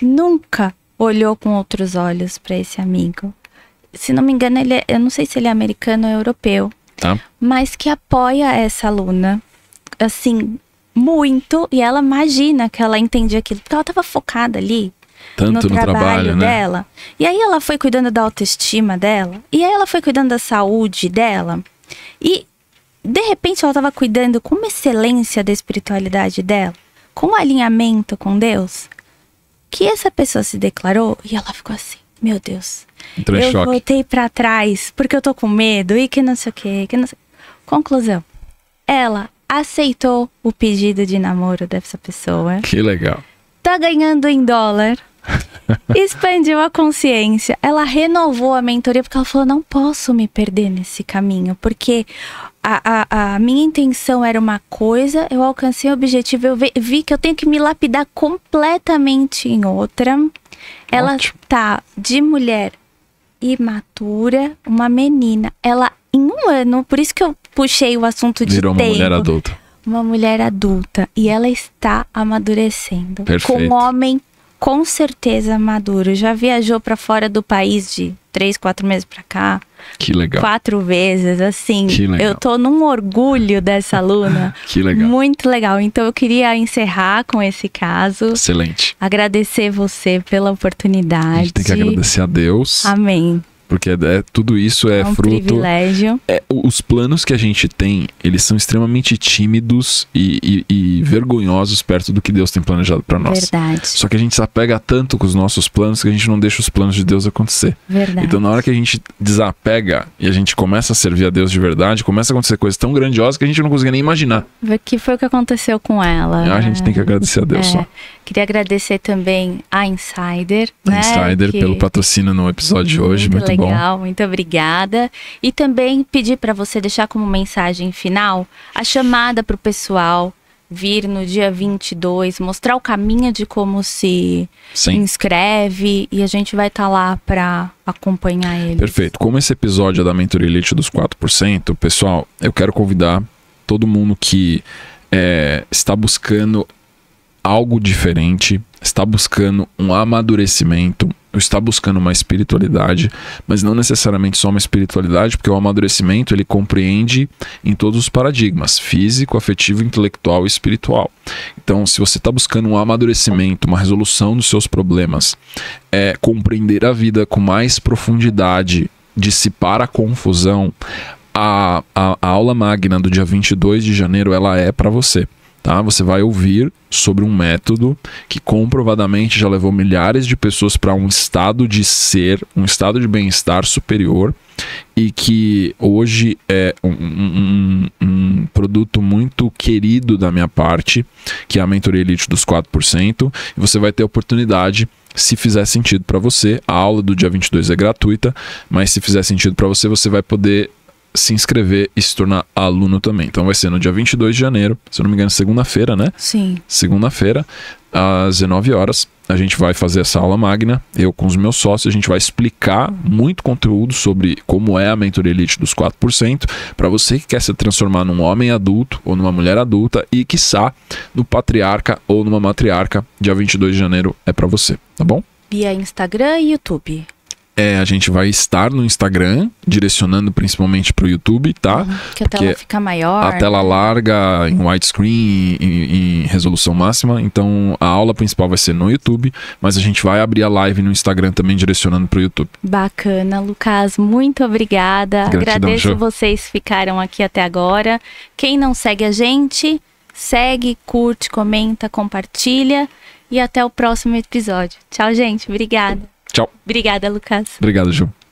[SPEAKER 1] nunca olhou com outros olhos para esse amigo. Se não me engano, ele é, eu não sei se ele é americano ou europeu, tá. mas que apoia essa aluna, assim, muito. E ela imagina que ela entende aquilo, porque ela estava focada ali. Tanto no, no trabalho, trabalho né? dela. E aí ela foi cuidando da autoestima dela. E aí ela foi cuidando da saúde dela. E de repente ela estava cuidando com uma excelência da espiritualidade dela, com um alinhamento com Deus, que essa pessoa se declarou e ela ficou assim: meu Deus, Entrechoque. eu voltei para trás porque eu tô com medo e que não sei o que, que não sei. Conclusão, ela aceitou o pedido de namoro dessa pessoa. Que legal. Tá ganhando em dólar. *laughs* expandiu a consciência. Ela renovou a mentoria porque ela falou: não posso me perder nesse caminho, porque a, a, a minha intenção era uma coisa, eu alcancei o objetivo, eu vi, vi, que eu tenho que me lapidar completamente em outra. Ela Ótimo. tá de mulher imatura, uma menina. Ela, em um ano, por isso que eu puxei o assunto de Virou uma mulher adulta. Uma mulher adulta. E ela está amadurecendo. Perfeito. Com um homem, com certeza, maduro. Já viajou para fora do país de três, quatro meses pra cá. Que legal. Quatro vezes, assim. Que legal. Eu tô num orgulho dessa aluna. *laughs* que legal. Muito legal. Então eu queria encerrar com esse caso.
[SPEAKER 2] Excelente.
[SPEAKER 1] Agradecer você pela oportunidade. A gente tem que agradecer
[SPEAKER 2] a Deus. Amém. Porque é, é, tudo isso é, é um fruto.
[SPEAKER 1] Privilégio.
[SPEAKER 2] É, os planos que a gente tem, eles são extremamente tímidos e, e, e vergonhosos perto do que Deus tem planejado para nós. Verdade. Só que a gente se apega tanto com os nossos planos que a gente não deixa os planos de Deus acontecer. Verdade. Então, na hora que a gente desapega e a gente começa a servir a Deus de verdade, começa a acontecer coisas tão grandiosas que a gente não conseguia nem imaginar.
[SPEAKER 1] Que foi o que aconteceu com ela. Ah, a gente tem que agradecer a Deus é. só. Queria agradecer também a Insider. Né, Insider que... pelo
[SPEAKER 2] patrocínio no episódio de hoje, muito, muito legal,
[SPEAKER 1] bom. Muito obrigada. E também pedir para você deixar como mensagem final a chamada para o pessoal vir no dia 22, mostrar o caminho de como se Sim. inscreve e a gente vai estar tá lá para acompanhar ele.
[SPEAKER 2] Perfeito. Como esse episódio é da Mentoria Elite dos 4%, pessoal, eu quero convidar todo mundo que é, está buscando algo diferente, está buscando um amadurecimento, está buscando uma espiritualidade, mas não necessariamente só uma espiritualidade, porque o amadurecimento ele compreende em todos os paradigmas, físico, afetivo, intelectual e espiritual. Então, se você está buscando um amadurecimento, uma resolução dos seus problemas, é compreender a vida com mais profundidade, dissipar a confusão, a, a, a aula magna do dia 22 de janeiro ela é para você. Tá? Você vai ouvir sobre um método que comprovadamente já levou milhares de pessoas para um estado de ser, um estado de bem-estar superior e que hoje é um, um, um, produto muito querido da minha parte, que é a mentoria elite dos 4%. E você vai ter oportunidade, se fizer sentido para você, a aula do dia 22 é gratuita, mas se fizer sentido para você, você vai poder se inscrever e se tornar aluno também. Então vai ser no dia 22 de janeiro, se eu não me engano, segunda-feira, né? Sim. Segunda-feira, às 19 horas, a gente vai fazer essa aula magna, eu com os meus sócios, a gente vai explicar muito conteúdo sobre como é a mentoria elite dos 4%, para você que quer se transformar num homem adulto ou numa mulher adulta e quiçá no patriarca ou numa matriarca, dia 22 de janeiro é para você, tá bom?
[SPEAKER 1] Via Instagram e YouTube.
[SPEAKER 2] É, a gente vai estar no Instagram, direcionando principalmente para o YouTube, tá? Uhum.
[SPEAKER 1] Que a Porque tela fica maior. A tela
[SPEAKER 2] larga em widescreen, em, em resolução máxima. Então a aula principal vai ser no YouTube, mas a gente vai abrir a live no Instagram também, direcionando para o YouTube.
[SPEAKER 1] Bacana, Lucas, muito obrigada. Gratidão, Agradeço show. vocês ficaram aqui até agora. Quem não segue a gente, segue, curte, comenta, compartilha. E até o próximo episódio. Tchau, gente. Obrigada. Tchau. Obrigada, Lucas.
[SPEAKER 2] Obrigado, Ju.